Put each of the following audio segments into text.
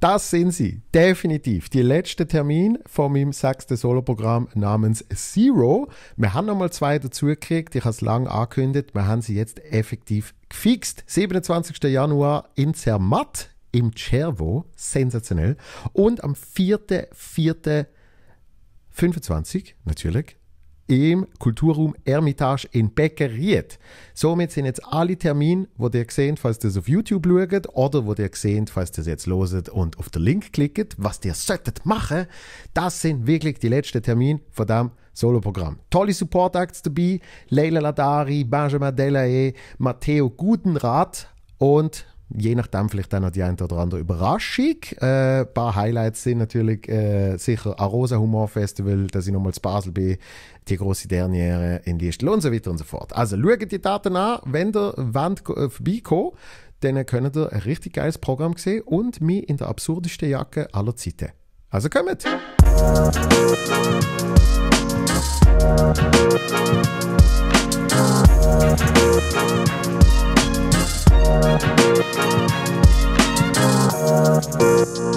Das sind sie, definitiv. Die letzte Termin von meinem sechsten Soloprogramm namens Zero. Wir haben nochmal zwei dazugekriegt, ich habe es lang angekündigt, wir haben sie jetzt effektiv gefixt. 27. Januar in Zermatt, im Cervo, sensationell. Und am 4.4.25, natürlich, im Kulturraum Ermitage in Beckeried. Somit sind jetzt alle Termine, wo ihr gesehen, falls ihr es auf YouTube schaut oder wo ihr gesehen, falls ihr es jetzt loset und auf den Link klickt, was ihr solltet machen, das sind wirklich die letzten Termine von dem Soloprogramm. Tolle Support-Acts dabei, Leila Ladari, Benjamin Delahaye, Matteo Gutenrat und je nachdem vielleicht dann noch die eine oder andere Überraschung. Äh, ein paar Highlights sind natürlich äh, sicher Arosa Humor Festival, dass ich nochmal zu Basel bin, die große Derniere in Liestel und so weiter und so fort. Also schaut die Daten an, wenn ihr wollt, äh, vorbeikommt, dann könnt ihr ein richtig geiles Programm sehen und mich in der absurdesten Jacke aller Zeiten. Also kommt! Musik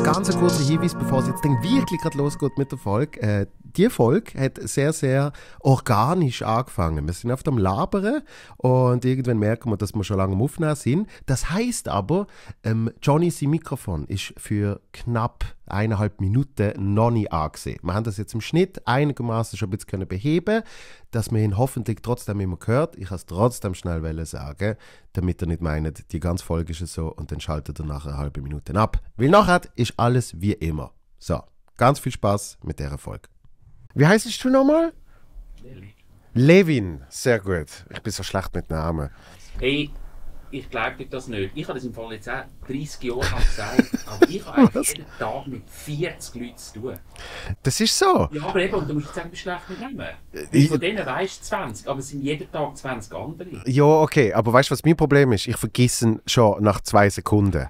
Ganz ein kurzer Hinweis, bevor es jetzt dann wirklich gerade losgeht mit der Folge. Äh, die Folge hat sehr, sehr organisch angefangen. Wir sind auf dem Labern und irgendwann merken wir, dass wir schon lange am Aufnehmen sind. Das heißt aber, ähm, Johnny, Mikrofon ist für knapp eineinhalb Minuten noch nicht angesehen. Wir haben das jetzt im Schnitt einigermaßen schon ein bisschen können beheben dass man ihn hoffentlich trotzdem immer hört. Ich kann es trotzdem schnell sagen, damit ihr nicht meint, die ganze Folge ist so und dann schaltet ihr nachher eine halbe Minute ab. Weil nachher ist alles wie immer. So, ganz viel Spaß mit der Folge. Wie heißt du nochmal? Levin. Levin, sehr gut. Ich bin so schlecht mit Namen. Hey ich glaube dir das nicht. Ich habe das im Fall jetzt auch 30 Jahre lang gesagt, aber ich habe eigentlich jeden Tag mit 40 Leuten zu tun. Das ist so. Ja, aber eben, und du musst jetzt sagen, du bist schlecht mit nehmen. Äh, von denen weißt du 20, aber es sind jeden Tag 20 andere. Ja, okay, aber weißt du, was mein Problem ist? Ich vergesse schon nach zwei Sekunden.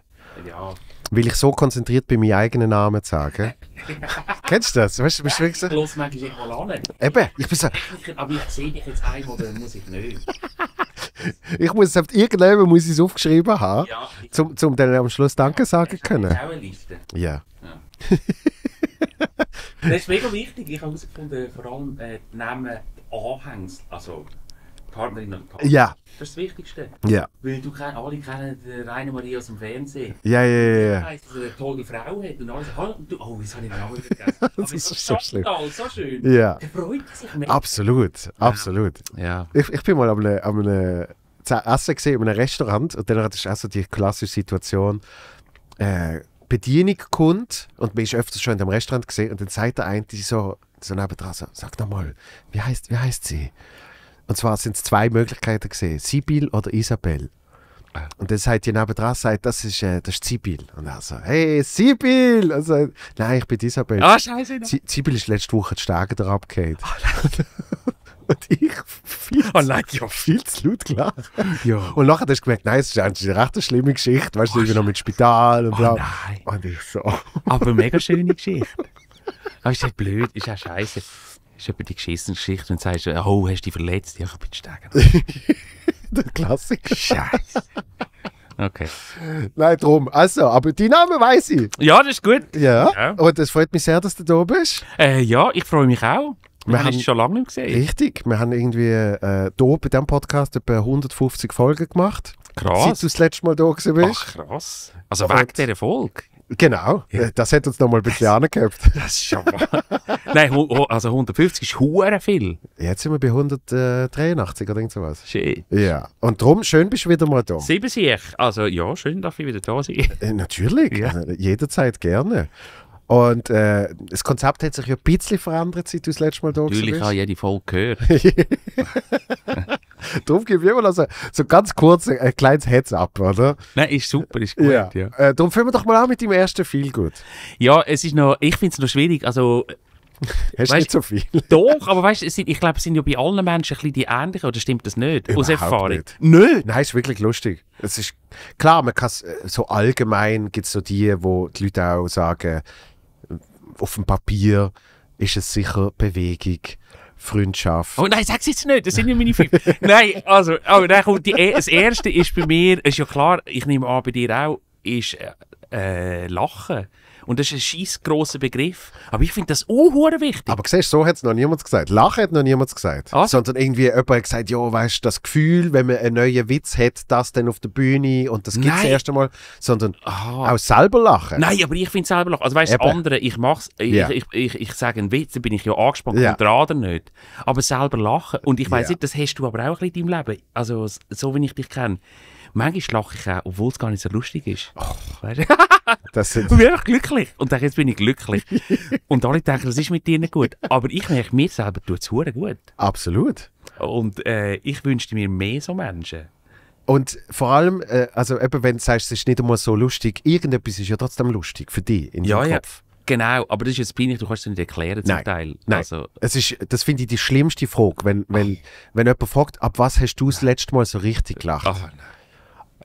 Ja weil ich so konzentriert bin, meinen eigenen Namen zu sagen. Kennst du das? Weißt du, bist du wirklich so? ich mal an. Eben, ich bin so. Aber ich sehe dich jetzt einmal, dann muss ich nicht. ich muss es irgendwann muss ich es aufgeschrieben haben, ja, zum, zum dann am Schluss Danke sagen können. Auch Ja. ja. das ist mega wichtig. Ich habe herausgefunden, vor allem äh, die Namen Anhängsel, also Partnerinnen und Partner. Ja. Das ist das Wichtigste. Ja. Weil du kenn, alle kennen Rainer Maria aus dem Fernsehen. Ja, ja, ja. ja. Weiss, dass er eine tolle Frau hat und alles. Oh, das habe ich mir auch vergessen. das ist, ist so schlimm. so schön. Ja. Der freut sich mehr. Absolut, absolut. Ja. Ich, ich bin mal am einem, an ne Essen gesehen, in einem Restaurant und dann hattest du also die klassische Situation. Äh, Bedienung kommt und man ist öfters schon in dem Restaurant gesehen und dann sagt der eine, die so, so nebendran so, sag nochmal, wie heißt, wie heißt sie? Und zwar sind es zwei Möglichkeiten gesehen, Sibyl oder Isabel. Und dann sagt die nebendran, sagt, das ist, äh, das ist Sibyl. Und er so, hey, Sibyl! Und sagt, nein, ich bin Isabel. Ah, oh, scheiße. Sibyl ist letzte Woche die Stege da abgehängt. und ich viel, oh nein, ja. viel zu laut gelacht. Ja. Und nachher hast du gemerkt, nein, es ist eigentlich eine recht schlimme Geschichte. Weißt du, oh, noch mit Spital und Oh nein. Und ich so. Aber mega schöne Geschichte. Aber ist halt blöd, ist ja scheiße ist etwa die Geschissenschicht, wenn du sagst, oh, hast du dich verletzt? Ja, ich bin steigen. Der Klassiker. Scheiße. Okay. Nein, drum. Also, aber dein Name weiß ich. Ja, das ist gut. Ja. ja. Und es freut mich sehr, dass du da bist. Äh, ja, ich freue mich auch. Wir, wir haben es schon lange nicht gesehen. Richtig. Wir haben irgendwie äh, hier bei diesem Podcast etwa 150 Folgen gemacht. Krass. Seit du das letzte Mal da gewesen bist. Ach, krass. Also Und wegen dieser Folge. Genau, ja. Äh, das hat uns nochmal bisschen angehabt. Das ist schon mal. Nein, also 150 ist hure viel. Jetzt sind wir bei 183 oder irgend sowas. Shit. Ja, und darum, schön bist du wieder mal da. 70. Also ja, schön dass ich wieder da sein. Äh, natürlich, ja. Also, jederzeit gerne. Und äh, das Konzept hat sich ja ein bisschen verändert, seit du das letzte Mal da warst. Natürlich habe ich jede Folge gehört. Darum gebe ich immer noch so, so ganz kurz ein, ein kleines Heads-up, oder? Nein, ist super, ist gut, ja. ja. Äh, darum fangen wir doch mal an mit dem ersten Feel gut. Ja, es ist noch, ich finde es noch schwierig, also... Hast du nicht so viel. doch, aber weißt, du, ich glaube, es sind ja bei allen Menschen ein bisschen die ähnlichen, oder stimmt das nicht? Überhaupt Aus Erfahrung? Nicht. Nö. Nein, ist wirklich lustig. Es ist, klar, man kann äh, so allgemein gibt es so die, wo die Leute auch sagen, auf dem Papier ist es sicher Bewegung Freundschaft. Oh nein, es jetzt nicht, das sind ja meine fünf. nein, also, oh, dann kommt die, das erste ist bei mir, ist ja klar, ich nehme an, bei dir auch, ist äh, äh Lachen. Und das ist ein scheiß grosser Begriff. Aber ich finde das auch wichtig. Aber siehst so hat es noch niemand gesagt. Lachen hat noch niemand gesagt. Also. Sondern irgendwie jemand hat gesagt, ja, weißt das Gefühl, wenn man einen neuen Witz hat, das dann auf der Bühne und das gibt es erst einmal. Sondern Aha. auch selber lachen. Nein, aber ich finde selber lachen. Also weißt du, andere, ich mach's, ich, yeah. ich, ich, ich, ich sage einen Witz, dann bin ich ja angespannt yeah. und dran nicht. Aber selber lachen. Und ich weiß yeah. nicht, das hast du aber auch in deinem Leben. Also so, wie ich dich kenne manchmal lache ich auch, obwohl es gar nicht so lustig ist. Och, das sind... Und bin einfach glücklich. Und denke, jetzt bin ich glücklich. und alle denken, das ist mit dir nicht gut. Aber ich merke, mir selber tut es gut. Absolut. Und äh, ich wünschte mir mehr so Menschen. Und vor allem, äh, also eben, wenn du sagst, es ist nicht einmal so lustig, irgendetwas ist ja trotzdem lustig für dich in ja, deinem ja. Kopf. Genau, aber das ist jetzt peinlich, du kannst es nicht erklären zum nein, Teil. Nein, also. es ist, das finde ich die schlimmste Frage, wenn, wenn, wenn jemand fragt, ab was hast du das letzte Mal so richtig gelacht? Ach, nein.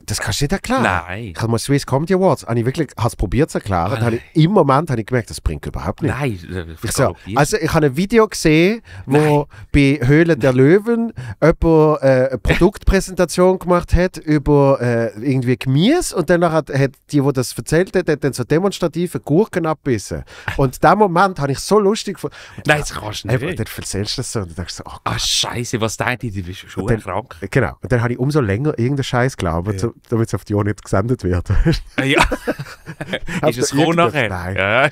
Das kannst du nicht erklären. Nein. Ich habe mal Swiss Comedy Awards, habe ich wirklich hab's probiert zu erklären. Ah, ich, Im Moment habe ich gemerkt, das bringt überhaupt nichts. Nein. Ich so, also ich habe ein Video gesehen, wo nein. bei Höhle der Löwen jemand äh, eine Produktpräsentation gemacht hat über äh, irgendwie Gemüse und danach hat, hat die, die das erzählt hat, hat dann so demonstrative Gurken abbissen. Und in diesen Moment habe ich so lustig gefunden. Nein, das kannst du nicht. Und dann erzählst du das so und dann denkst du, oh ah, Gott. Ah, scheiße, was denke ich, du bist schon dann, krank. Genau. Und dann habe ich umso länger irgendeinen Scheiß geglaubt. Ja. Also, damit es auf die Jahr nicht gesendet wird. Ah, ja. ist es gekommen nachher? Nein. Ja.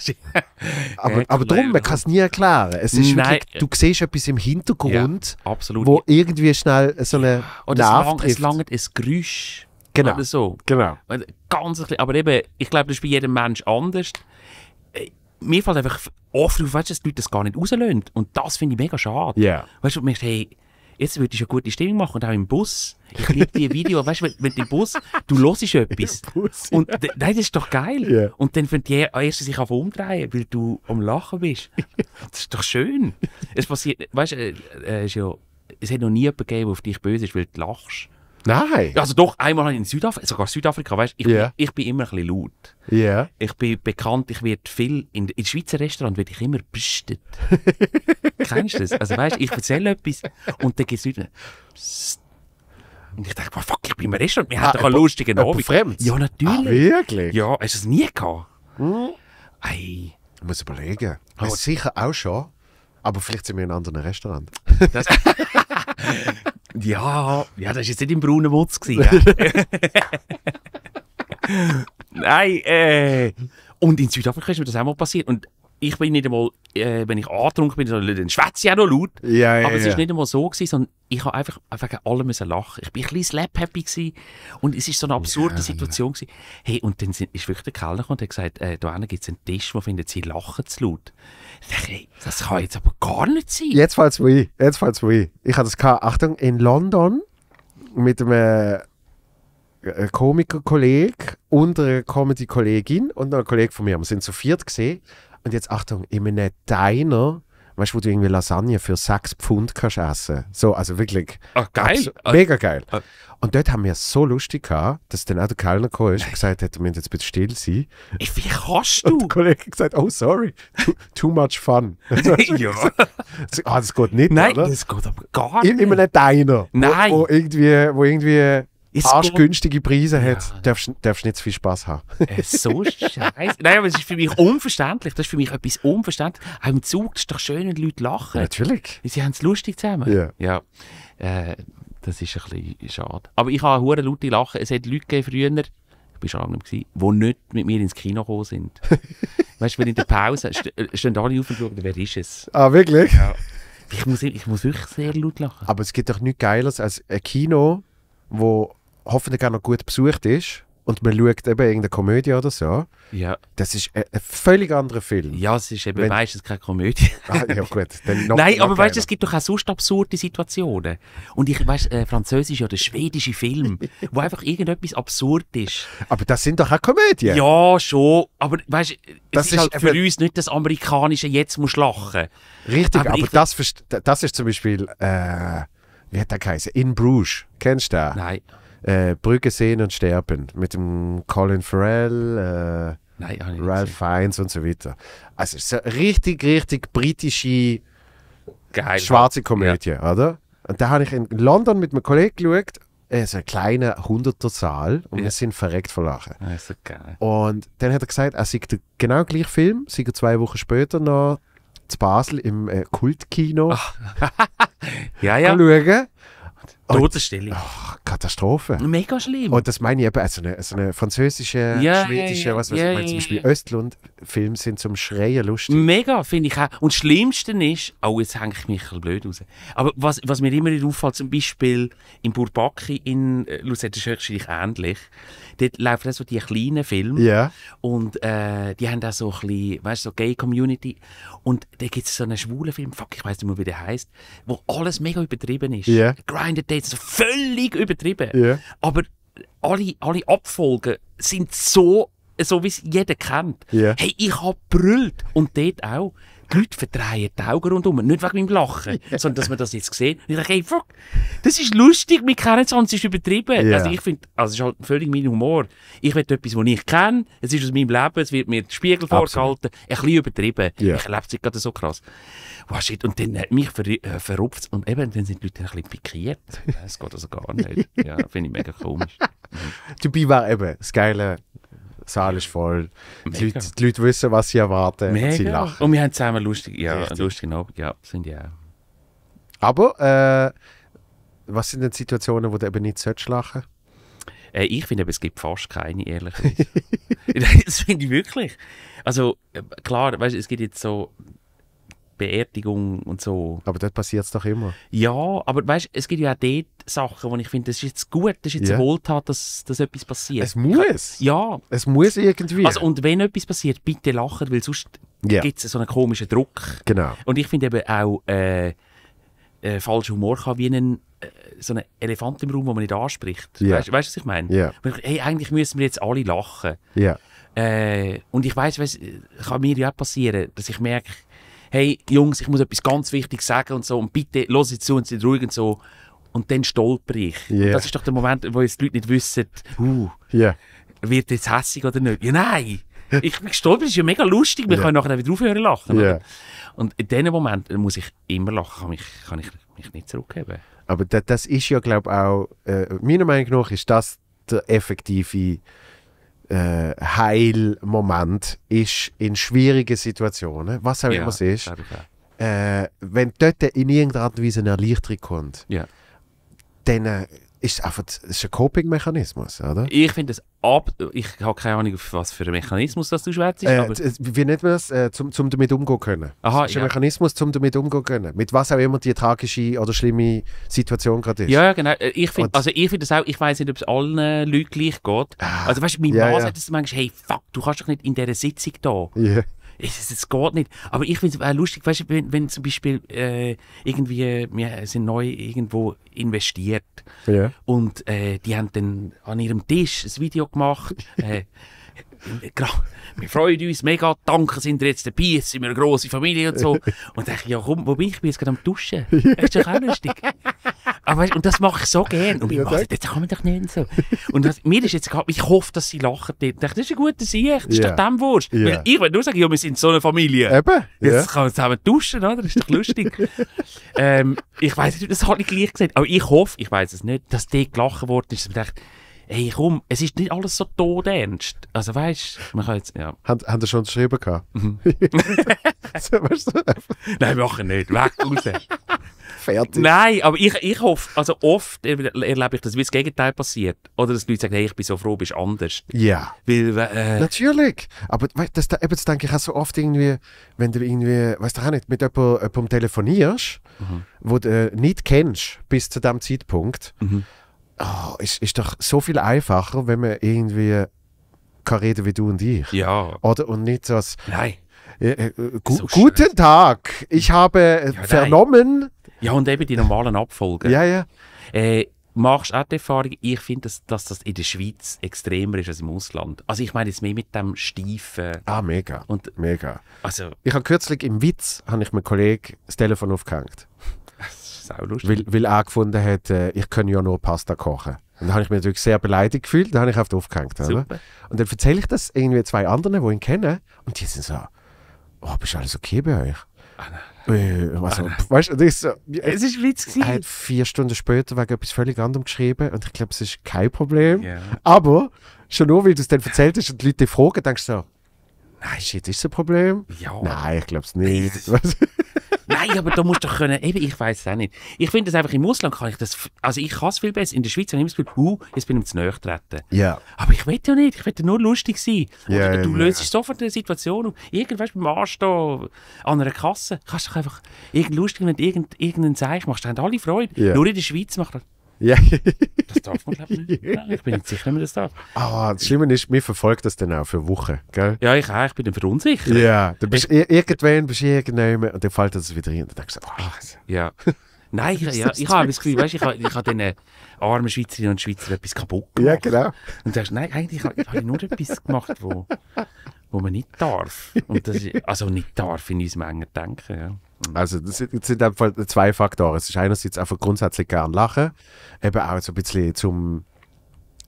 aber aber darum, man kann es nie erklären. Es ist wirklich, du siehst etwas im Hintergrund, ja, wo irgendwie schnell so eine Und es langt, es langt ein Geräusch. Genau. Oder so. genau. Ganz ein bisschen, aber eben, ich glaube, das ist bei jedem Mensch anders. Äh, mir fällt einfach oft auf, weißt, dass die Leute das gar nicht rauslösen. Und das finde ich mega schade. Yeah. Weißt du, du merkst, hey, jetzt würdest du eine gute Stimmung machen und auch im Bus. Ich liebe die Video, weißt du, wenn, wenn im Bus, du hörst etwas. Im Bus, und ja. nein, das ist doch geil. Yeah. Und dann fängt die ah, erste sich auf umdrehen, weil du am Lachen bist. Das ist doch schön. Es passiert, weißt du, äh, äh, ja, es hat noch nie jemanden gegeben, der auf dich böse ist, weil du lachst. Nein. Also doch, einmal in Südafrika, sogar Südafrika, weißt ich, yeah. ich bin immer ein bisschen laut. Yeah. Ich bin bekannt, ich werde viel, in, in Schweizer Restaurant werde ich immer bestet. Kennst du das? Also weißt du, ich erzähle etwas und dann gibt es Psst. Und ich denke, fuck, ich bin im Restaurant, wir ah, hatten doch einen lustigen Abend. Fremd? Ja, natürlich. Ah, wirklich? Ja, hast du das nie gehabt? Hm? Ei. Ich muss überlegen. Oh. Sicher auch schon, aber vielleicht sind wir in einem anderen Restaurant. ja, ja, das war jetzt nicht im braunen Wutz. Nein, äh. Und in Südafrika ist mir das auch mal passiert. Und ich bin nicht einmal, äh, wenn ich angetrunken bin, dann schwätze ich auch noch laut. Ja, ja, aber es war nicht einmal so, gewesen, sondern ich habe einfach, wegen allem müssen lachen. Ich war ein bisschen slap-happy gewesen, und es war so eine absurde Situation. Gewesen. Hey, und dann sind, ist wirklich der Kellner und hat gesagt, äh, da gibt es einen Tisch, wo findet sie lachen zu laut. Ich hey, das kann jetzt aber gar nicht sein. Jetzt fällt es mir ein. Jetzt fällt mir ein. Ich hatte das, gehabt. Achtung, in London mit einem... Äh, Komiker-Kollege und einer Comedy-Kollegin und einem Kollegen von mir. Wir sind zu viert gesehen und jetzt Achtung, in einem Diner, weißt du, wo du irgendwie Lasagne für 6 Pfund kannst essen. So, also wirklich. Ach, geil. Mega geil. Ach. Und dort haben wir es so lustig gehabt, dass dann auch der Kellner gekommen ist und gesagt hat, wir müssen jetzt bitte still sein. Ich, wie kannst du? Und der Kollege gesagt, oh sorry, too, too much fun. ja. ah, das geht nicht, Nein, oder? das geht aber gar nicht. Immer nicht einem Nein. Wo, wo irgendwie, wo irgendwie ist arschgünstige Preise hat, ja. darfst, du nicht zu viel Spass haben. Äh, so scheiße. Nein, aber es ist für mich unverständlich. Das ist für mich etwas unverständlich. Auch im Zug, das ist doch schön, wenn Leute lachen. Natürlich. Sie haben es lustig zusammen. Ja. ja. Äh, das ist ein bisschen schade. Aber ich habe hure laute Lachen. Es hat Leute gegeben früher, ich war schon lange nicht, die nicht mit mir ins Kino gekommen sind. weißt du, wenn in der Pause st äh, stehen alle auf und schauen, wer ist es? Ah, wirklich? Ja. Ich muss, ich muss wirklich sehr laut lachen. Aber es gibt doch nichts Geiles als ein Kino, wo hoffentlich auch noch gut besucht ist und man schaut eben irgendeine Komödie oder so, ja. das ist e-, ein, völlig anderer Film. Ja, es ist eben Wenn, meistens keine Komödie. ah, ja gut. Dann noch, Nein, noch aber weißt du, es gibt doch auch sonst absurde Situationen. Und ich weiß, äh, französisch oder schwedische Film, wo einfach irgendetwas absurd ist. Aber das sind doch auch Komödien. Ja, schon. Aber weißt du, das ist, ist halt für uns nicht das amerikanische «Jetzt muss du lachen». Richtig, aber, aber das, das ist zum Beispiel, äh, wie hat der geheißen? «In Bruges». Kennst du den? Nein äh, Brügge sehen und sterben mit dem Colin Farrell, äh, Nein, Ralph Fiennes und so weiter. Also so richtig, richtig britische Geil, schwarze Komödie, ja. oder? Und da habe ich in London mit einem Kollegen geschaut, äh, so ein kleiner hunderter Saal und ja. wir sind verreckt vor Lachen. Ja, so geil. Und dann hat er gesagt, er sieht genau gleich Film, sieht er zwei Wochen später noch zu Basel im äh, Kultkino. ja, ja. Schauen. Todesstellung. Oh, Katastrophe. Mega schlimm. Und das meine ich eben, also eine, also eine französische, ja, schwedische, ja, was weiß ja, ich, meine, zum Beispiel Östland-Filme sind zum Schreien lustig. Mega, finde ich auch. Und das Schlimmste ist, oh, jetzt hänge ich mich ein blöd raus, aber was, was mir immer auffällt, zum Beispiel in Burbaki in Luzern, das ist höchstwahrscheinlich ähnlich, dort laufen so die kleinen Filme. Yeah. Und äh, die haben da so ein bisschen, weißt du, so Gay-Community. Und da gibt es so einen schwulen Film, fuck, ich weiß nicht mehr, wie der heißt, wo alles mega übertrieben ist. Yeah. Grinded Dates, so also völlig übertrieben. Yeah. Aber alle, alle Abfolgen sind so so wie es jeder kennt. Yeah. Hey, ich habe brüllt und dort auch die Leute verdrehen die Augen rundherum. Nicht wegen meinem Lachen, sondern dass man das jetzt sieht. Und ich denke, hey, fuck, das ist lustig, wir kennen es, es ist übertrieben. Yeah. Also ich finde, also es ist halt völlig mein Humor. Ich will etwas, das ich kenne, es ist aus meinem Leben, es wird mir der Spiegel Absolut. vorgehalten, ein bisschen übertrieben. Yeah. Ich erlebe es gerade so krass. Oh, shit. Und dann hat mich ver äh, verrupft und eben, dann sind die Leute ein bisschen pikiert. Das geht also gar nicht. Ja, finde ich mega komisch. Dabei war eben das Geile Saal ist voll. Die Leute, die Leute, wissen, was sie erwarten. Mega. Und sie lachen. Und wir haben zusammen lustig, ja, Richtig. lustigen Abend. Ja, sind ja. Aber äh, was sind denn Situationen, wo du eben nicht sollst lachen? Äh, ich finde, es gibt fast keine, ehrlich. das finde ich wirklich. Also äh, klar, weißt, es gibt jetzt so Beerdigung und so. Aber dort passiert es doch immer. Ja, aber weißt du, es gibt ja auch dort Sachen, wo ich finde, das ist jetzt gut, das ist jetzt yeah. Wohltat, dass, dass etwas passiert. Es muss. Ja. Es muss irgendwie. Also, und wenn etwas passiert, bitte lachen, weil sonst yeah. gibt es so einen komischen Druck. Genau. Und ich finde eben auch, äh, äh, falscher Humor kann wie einen äh, so einen Elefant im Raum, den man nicht anspricht. Yeah. Weißt du, was ich meine? Yeah. Hey, eigentlich müssen wir jetzt alle lachen. Yeah. Äh, und ich weiß, es kann mir ja auch passieren, dass ich merke, hey Jungs, ich muss etwas ganz Wichtiges sagen und so und bitte los zu und seid ruhig und so. Und dann stolper ich. Yeah. das ist doch der Moment, wo jetzt die Leute nicht wissen, uh, yeah. wird jetzt hässlich oder nicht. Ja, nein! ich bin gestolpert, ist ja mega lustig, wir yeah. können nachher wieder aufhören lachen. Yeah. Und in diesem Moment muss ich immer lachen, kann, mich, kann ich mich nicht zurückgeben. Aber das, das ist ja, glaube ich, auch, äh, meiner Meinung nach ist das der effektive äh, Heilmoment ist in schwierigen Situationen, was auch ja, immer es ist, äh, wenn dort in irgendeiner Art und Weise eine Erleichterung kommt, ja. dann äh, ist einfach ist ein Coping-Mechanismus, oder? Ich finde es ab. Ich habe keine Ahnung, was für ein Mechanismus das du schwätzt. Äh, wie nennt man das? Äh, zum, zum damit umgehen können. Aha, es ist ja. ein Mechanismus, zum damit umgehen können. Mit was auch immer die tragische oder schlimme Situation gerade ist. Ja, genau. Äh, ich finde also find das auch. Ich weiß nicht, ob es allen äh, Leuten gleich geht. Ah, also, weißt du, mein ja, Mann ja. sagt das manchmal: hey, fuck, du kannst doch nicht in dieser Sitzung da. Yeah es, es geht nicht. Aber ich finde es auch lustig, weißt wenn, wenn zum Beispiel äh, irgendwie, wir sind neu irgendwo investiert ja. und äh, die haben dann an ihrem Tisch ein Video gemacht. äh, wir freuen uns mega, danke sind wir jetzt dabei, jetzt sind wir eine grosse Familie und so. Und dann denke ich ja komm, wo bin ich? Ich bin jetzt gerade am Duschen. Das ist doch auch lustig. Aber, und das mache ich so gern. Und ich ja, mache, das kann man doch nicht so. Und das, mir ist jetzt gerade, ich hoffe, dass sie lachen dort. Ich dachte, das ist ein guter Sieg, das ist yeah. doch dem Wurst. Yeah. Ich würde nur sagen, ja, wir sind so eine Familie. Eben. Jetzt yeah. kann man zusammen duschen, oder? Das ist doch lustig. ähm, ich weiß nicht, das habe ich gleich gesagt. Aber ich hoffe, ich weiß es nicht, dass dort gelachen worden ist. Ich dachte, hey, komm, es ist nicht alles so todernst. Also weißt du, man kann jetzt, ja. Haben, Sie schon geschrieben Mhm. so, weißt du, Nein, machen nicht. Weg, raus. Fertig. Nein, aber ich, ich hoffe, also oft erlebe ich das, wie das Gegenteil passiert. Oder dass die Leute sagen, hey, ich bin so froh, du bist anders. Ja. Weil, äh, Natürlich. Aber weißt, das, das denke ich auch so oft irgendwie, wenn du irgendwie, weißt du auch nicht, mit jemandem, jemandem telefonierst, mhm. wo du äh, nicht kennst bis zu dem Zeitpunkt, mhm. oh, ist, ist doch so viel einfacher, wenn man irgendwie kann reden wie du und ich. Ja. Oder und nicht so als. Nein. Äh, äh, gu so guten Tag. Ich habe äh, ja, vernommen, ja, und eben die normalen Abfolgen. ja, ja. Äh, machst du auch die Erfahrung? Ich finde, dass, dass, das in der Schweiz extremer ist als im Ausland. Also ich meine jetzt mehr mit dem Steifen. Ah, mega. Und, mega. Also, ich habe kürzlich im Witz habe ich meinem Kollegen das Telefon aufgehängt. Das ist auch lustig. Weil, weil er gefunden hat, äh, ich kann ja nur Pasta kochen. Und da habe ich mich natürlich sehr beleidigt gefühlt, da habe ich oft aufgehängt. Super. Und dann erzähle ich das irgendwie zwei anderen, die ihn kennen, und die sind so, oh, bist du alles okay bei euch? Ah, nein. Äh, also, weißt du, ist, es ist witzig. Er hat vier Stunden später wegen etwas völlig anderem geschrieben und ich glaube, es ist kein Problem. Yeah. Aber schon nur, weil du es dann erzählt hast und die Leute fragen, denkst du so, nein, shit, ist es ein Problem? Ja. Nein, ich glaube es nicht. Nein, aber da musst du doch können. Eben, ich weiß es auch nicht. Ich finde das einfach im Ausland kann ich das. Also ich kann es viel besser. In der Schweiz habe ich immer das Gefühl, uh, jetzt bin ich zu näher getreten. Ja. Aber ich will ja nicht. Ich will ja nur lustig sein. Ja, Oder du ja, löst ja. sofort eine Situation auf. Irgendwas beim Anstehen an einer Kasse kannst du einfach irgend lustig, wenn du irgendein, irgendein Zeichen machst. Da haben alle Freude. Nur in der Schweiz macht das. Ja. Das darf man, glaube ich, nicht. ich bin nicht sicher, wie man das darf. Ah, das Schlimme ist, mir verfolgt das dann auch für Wochen, gell? Ja, ich auch. Ich bin dann verunsichert. Ja, dann bist ich, irgendwann bist du irgendjemand und dann fällt das wieder hin und dann denkst du, ach. Ja. Nein, ich, ja, ich habe das Gefühl, weißt, ich habe ich hab den äh, armen Schweizerinnen und Schweizern etwas kaputt gemacht. Ja, genau. Und du denkst, nein, eigentlich habe ich nur etwas gemacht, wo, wo man nicht darf. Und das ist, also nicht darf in unserem engen Denken, ja. Also das sind, das sind einfach zwei Faktoren. Es ist einerseits einfach grundsätzlich gern lachen, eben auch so ein bisschen zum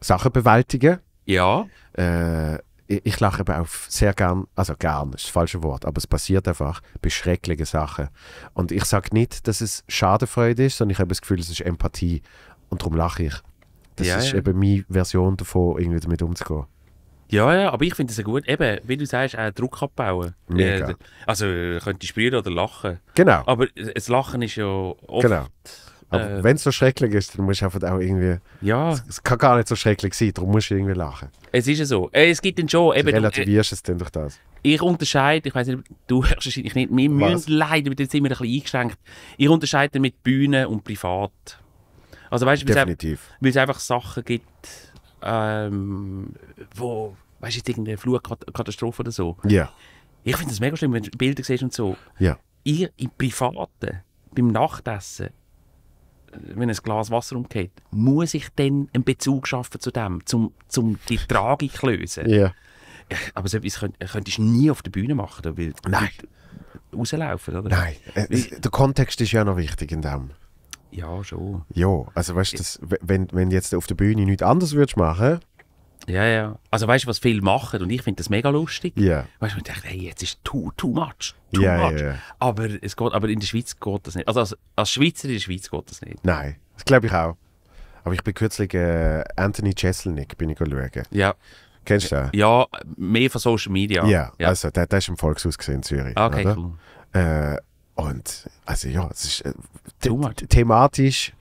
Sachen bewältigen. Ja. Äh, ich, ich lache eben auch sehr gern, also gern ist das falsche Wort, aber es passiert einfach bei schrecklichen Sachen. Und ich sage nicht, dass es Schadenfreude ist, sondern ich habe das Gefühl, es ist Empathie und darum lache ich. Das ja, ist ja. eben meine Version davon, irgendwie damit umzugehen. Ja, ja, aber ich finde es gut. Eben, wie du sagst, auch Druck abbauen. Mega. Also, äh, könnte spielen oder lachen. Genau. Aber äh, das Lachen ist ja oft... Genau. Aber äh, wenn es so schrecklich ist, dann musst du einfach auch irgendwie... Ja. Es, kann gar nicht so schrecklich sein, darum musst du irgendwie lachen. Es ist ja so. Äh, es gibt dann schon... Eben, du relativierst äh, es dann durch das. Ich unterscheide, ich weiß nicht, du hörst wahrscheinlich nicht, wir müssen leider, jetzt sind wir ein bisschen eingeschränkt. Ich unterscheide mit Bühne und Privat. Also weißt du, weil es einfach Sachen gibt ähm, wo, weißt du, irgendeine Flugkatastrophe oder so. Ja. Yeah. Ich finde das mega schlimm, wenn du Bilder siehst und so. Ja. Yeah. Ihr im Privaten, beim Nachtessen, wenn ein Glas Wasser umgeht, muss ich dann einen Bezug schaffen zu dem, um zum die Tragik zu lösen. Ja. Yeah. Aber so etwas könnt, könntest du nie auf der Bühne machen, weil Nein. rauslaufen, oder? Nein, äh, der Kontext ist ja noch wichtig in dem. Ja, schon. Ja, also weißt du, wenn, wenn jetzt auf der Bühne nichts anderes würdest machen ja, ja. Also weißt du, was viele machen und ich finde das mega lustig. Ja. Yeah. Weißt du, ich dachte, hey, jetzt ist too, too much. Too yeah, much. Yeah, aber, es geht, aber in der Schweiz geht das nicht. Also als, als Schweizer in der Schweiz geht das nicht. Nein, das glaube ich auch. Aber ich bin kürzlich äh, Anthony Jeselnik bin ich schauen. Ja. Kennst du den? Ja, mehr von Social Media. Ja, also der, der ist im Volkshaus gesehen in Zürich. Ah, okay, oder? cool. Äh, und also ja, es ist äh, thematisch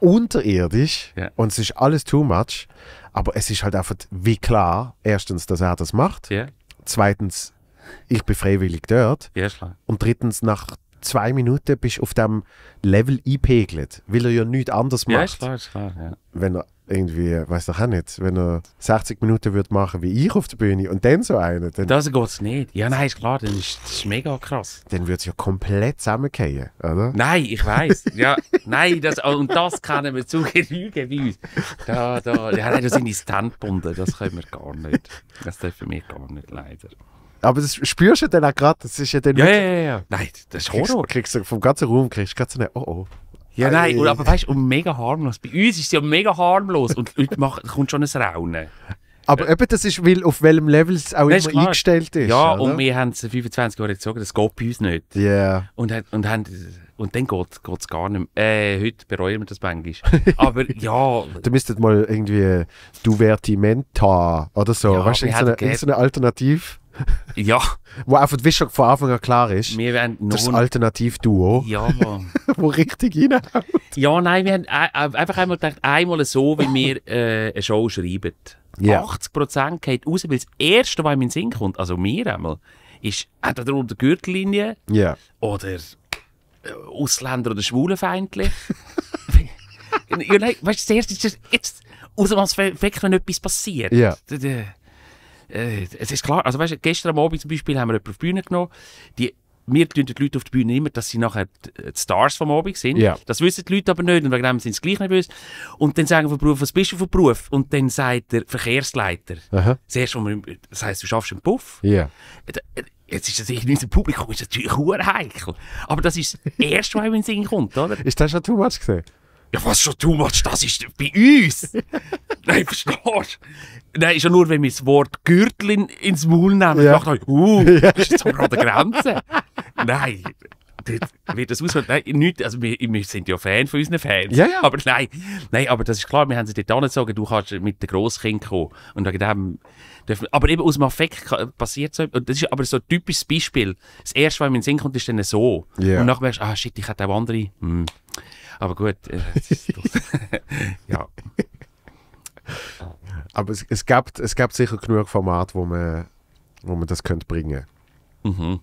unterirdisch ja. und es ist alles too much. Aber es ist halt einfach wie klar, erstens, dass er das macht. Ja. Zweitens, ich bin freiwillig dort. Ja, und drittens, nach zwei Minuten bist auf dem Level eingepegelt, weil er ja nichts anderes macht. Ja, ist klar, ist klar. Ja. Wenn er irgendwie, weiß doch auch nicht, wenn er 60 Minuten würde machen wie ich auf der Bühne und dann so einen. Dann, das geht's nicht. Ja, nein, ist klar, dann ist das mega krass. Dann würde es ja komplett zusammenfallen, oder? Nein, ich weiß. ja, nein, das, oh, und das können wir zu genügen bei uns. Da, da, ja, nein, das sind die Standbunden, das können wir gar nicht. Das dürfen wir gar nicht, leider. Aber das spürst du dann auch gerade. Das ist ja dann. Ja, ja, ja, ja. Nein, das ist Horror. Kriegst, kriegst, vom ganzen Raum kriegst du gerade so eine Oh oh. Ja, Ei. nein, aber weißt du, mega harmlos. Bei uns ist es ja mega harmlos und Leute machen, kommt schon ein Raunen. Aber eben, das ist, weil auf welchem Level es auch das immer ist eingestellt ist. Ja, oder? und wir haben es 25 Jahre gezogen, das geht bei uns nicht. Ja. Yeah. Und, und, haben, und dann geht es gar nicht mehr. Äh, heute bereuen wir das manchmal. Aber ja. du müsstest mal irgendwie Duvertimenta oder so, ja, weißt du, irgendeine so eine Alternativ. Ja. Wo einfach wie schon von Anfang an klar ist. Wir wollen nur das Alternativduo. Ja, Mann. wo richtig reinhaut. Ja, nein, wir haben äh, äh, einfach einmal gedacht, einmal so, wie wir äh, eine Show schreiben. Ja. 80% geht raus, weil das Erste, was in meinen Sinn kommt, also mir einmal, ist entweder unter Gürtellinie ja. oder äh, Ausländer- oder Schwulenfeindlich. ja, nein, weißt du, das Erste ist, jetzt, außer was, wenn etwas passiert. Ja. D äh, es ist klar, also weißt, gestern am Abend zum Beispiel haben wir jemanden auf die Bühne genommen, die wir tun die Leute auf der Bühne immer, dass sie nachher die äh, Stars vom Abend sind. Yeah. Das wissen die Leute aber nicht und wegen dem sind sie gleich nervös. Und dann sagen wir Beruf, was bist du für Beruf? Und dann sagt der Verkehrsleiter, Aha. Zuerst, das heisst, du schaffst einen Puff. Yeah. Äh, äh, jetzt ist das in unserem Publikum, ist natürlich heikel. Aber das ist das erste Mal, wenn es kommt, oder? Ist das schon too much gesehen? Ja, was schon too much, das ist bei uns. Nein, verstehst du? Nein, ist ja nur, wenn wir das Wort Gürtel ins Maul nehmen, ja. macht euch, uh, ist jetzt aber an der Grenze. nein, das wird das auswählen. Nein, nicht, also wir, wir, sind ja Fan von unseren Fans. Ja, ja. Aber nein, nein, aber das ist klar, wir haben sie dort angezogen, du kannst mit den Grosskind kommen. Und wegen dem dürfen, aber eben aus dem Affekt passiert so und Das ist aber so ein typisches Beispiel. Das erste, was mir in den Sinn kommt, ist dann so. Yeah. Und nachher merkst du, ah shit, ich hätte auch andere. Hm. Aber gut, äh, ja. Aber es, es, gibt, es gibt sicher genug Formate, wo man, wo man das könnte bringen könnte. Mhm.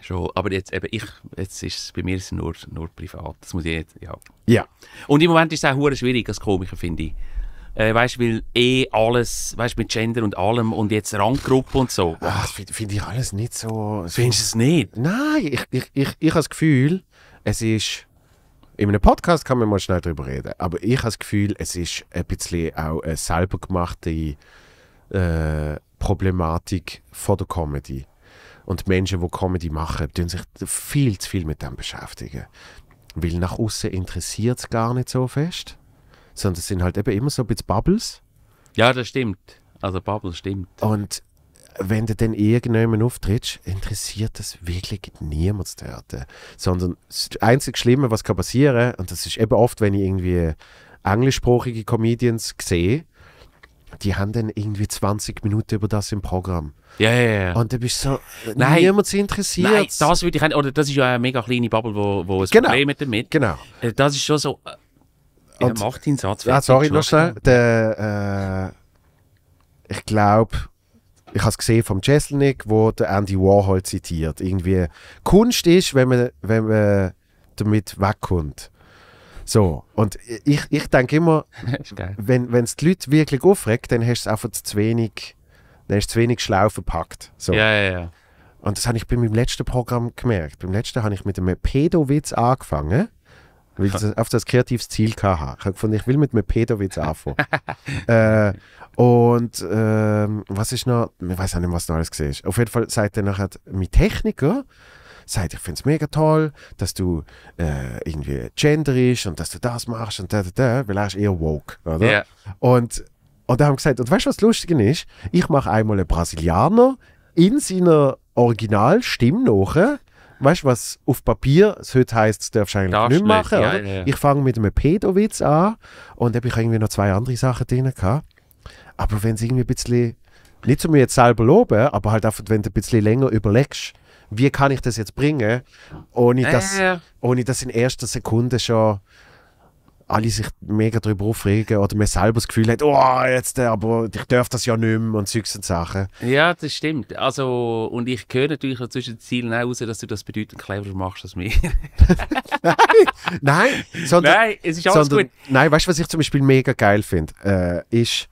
Schon, aber jetzt eben ich, jetzt ist bei mir ist nur, nur privat. Das muss ich jetzt, ja. Ja. Und im Moment ist es auch schwierig als Komiker, finde ich. Äh, weißt du, weil eh alles, weißt mit Gender und allem und jetzt Ranggruppe und so. Ah, finde find ich alles nicht so. Findest du es nicht? Nein, ich, ich, ich, ich habe das Gefühl, es ist in einem Podcast kann man mal schnell darüber reden, aber ich habe das Gefühl, es ist ein bisschen auch eine selber gemachte äh, Problematik von der Comedy. Und Menschen, die Comedy machen, tun sich viel zu viel mit dem beschäftigen. Weil nach außen interessiert es gar nicht so fest, sondern es sind halt eben immer so ein bisschen Bubbles. Ja, das stimmt. Also Bubbles stimmt. Und wenn du dann irgendjemand auftrittst, interessiert das wirklich niemand Theater. Sondern das einzige Schlimme, was passieren kann und das ist eben oft, wenn ich irgendwie englischsprachige Comedians sehe, die haben dann irgendwie 20 Minuten über das im Programm. Ja, ja, ja. Und dann bist du so, Nein. niemand interessiert. Nein, das würde ich oder das ist ja eine mega kleine Bubble, wo, wo ein genau. Problem damit. Genau. Äh, das ist schon so, äh, ja, macht den Satz. Ja, ah, sorry, noch schnell. Der, äh, ich glaube, ich habe es gesehen vom Jeselnik, wo der Andy Warhol halt zitiert. Irgendwie Kunst ist, wenn man, wenn man damit wegkommt. So, und ich, ich denke immer, wenn es die Leute wirklich aufregt, dann hast du es einfach zu wenig, dann hast du zu wenig schlau verpackt. So. Ja, ja, ja. Und das habe ich bei meinem letzten Programm gemerkt. Beim letzten habe ich mit einem Pedowitz angefangen, weil ich auf das kreatives Ziel hatte. Ich habe gefunden, ich will mit einem Pedowitz anfangen. äh, und ähm, was ist noch, ich weiß auch nicht, was du alles gesehen ist. Auf jeden Fall sagt er nachher, mein Techniker sagt, ich finde es mega toll, dass du äh, irgendwie genderisch und dass du das machst und da, da, da, weil er ist eher woke, oder? Yeah. Und, und da haben gesagt, und weißt du, was lustig ist? Ich mache einmal einen Brasilianer in seiner Originalstimme nach. Weißt du, was auf Papier das heute heisst, das darfst du eigentlich nicht machen. Ja, ja. Ich fange mit einem Pedowitz an und da habe ich irgendwie noch zwei andere Sachen drin gehabt. Aber wenn es irgendwie ein bisschen, nicht zu mir jetzt selber loben, aber halt einfach, wenn du ein bisschen länger überlegst, wie kann ich das jetzt bringen, ohne dass, äh. ohne dass in erster Sekunde schon alle sich mega darüber aufregen oder man selber das Gefühl hat, oh, jetzt, äh, aber ich darf das ja nicht mehr und solche Sachen. Ja, das stimmt. Also, und ich höre natürlich auch zwischen den Zielen auch raus, dass du das bedeutend cleverer machst als mir. nein, nein, sondern, nein, es ist alles sondern, gut. Nein, weißt du, was ich zum Beispiel mega geil finde? Äh, ist,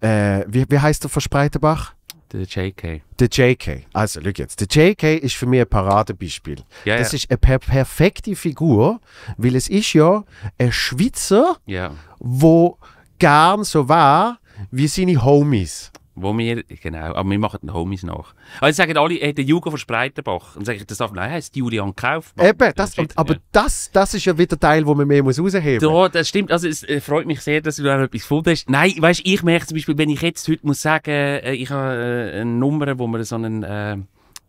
äh, wie, wie heißt der von Spreitenbach? Der JK. Der JK. Also, schau jetzt. Der JK ist für mich ein Paradebeispiel. Ja, das ja. ist eine per perfekte Figur, weil es ist ja ein Schweizer, ja. wo gern so war wie seine Homies. Wo wir, genau, aber wir machen den Homies nach. Also sagen alle, hey, der Jugo von Spreitenbach. Und sage ich, das darf nein, heißt Julian Kaufmann. Eben, das, das aber ja. das, das ist ja wieder Teil, wo man mehr muss rausheben muss. Ja, das stimmt. Also es äh, freut mich sehr, dass du da etwas gefunden hast. Nein, weißt, ich merke zum Beispiel, wenn ich jetzt heute muss sagen, äh, ich habe äh, eine Nummer, wo man so einen, äh,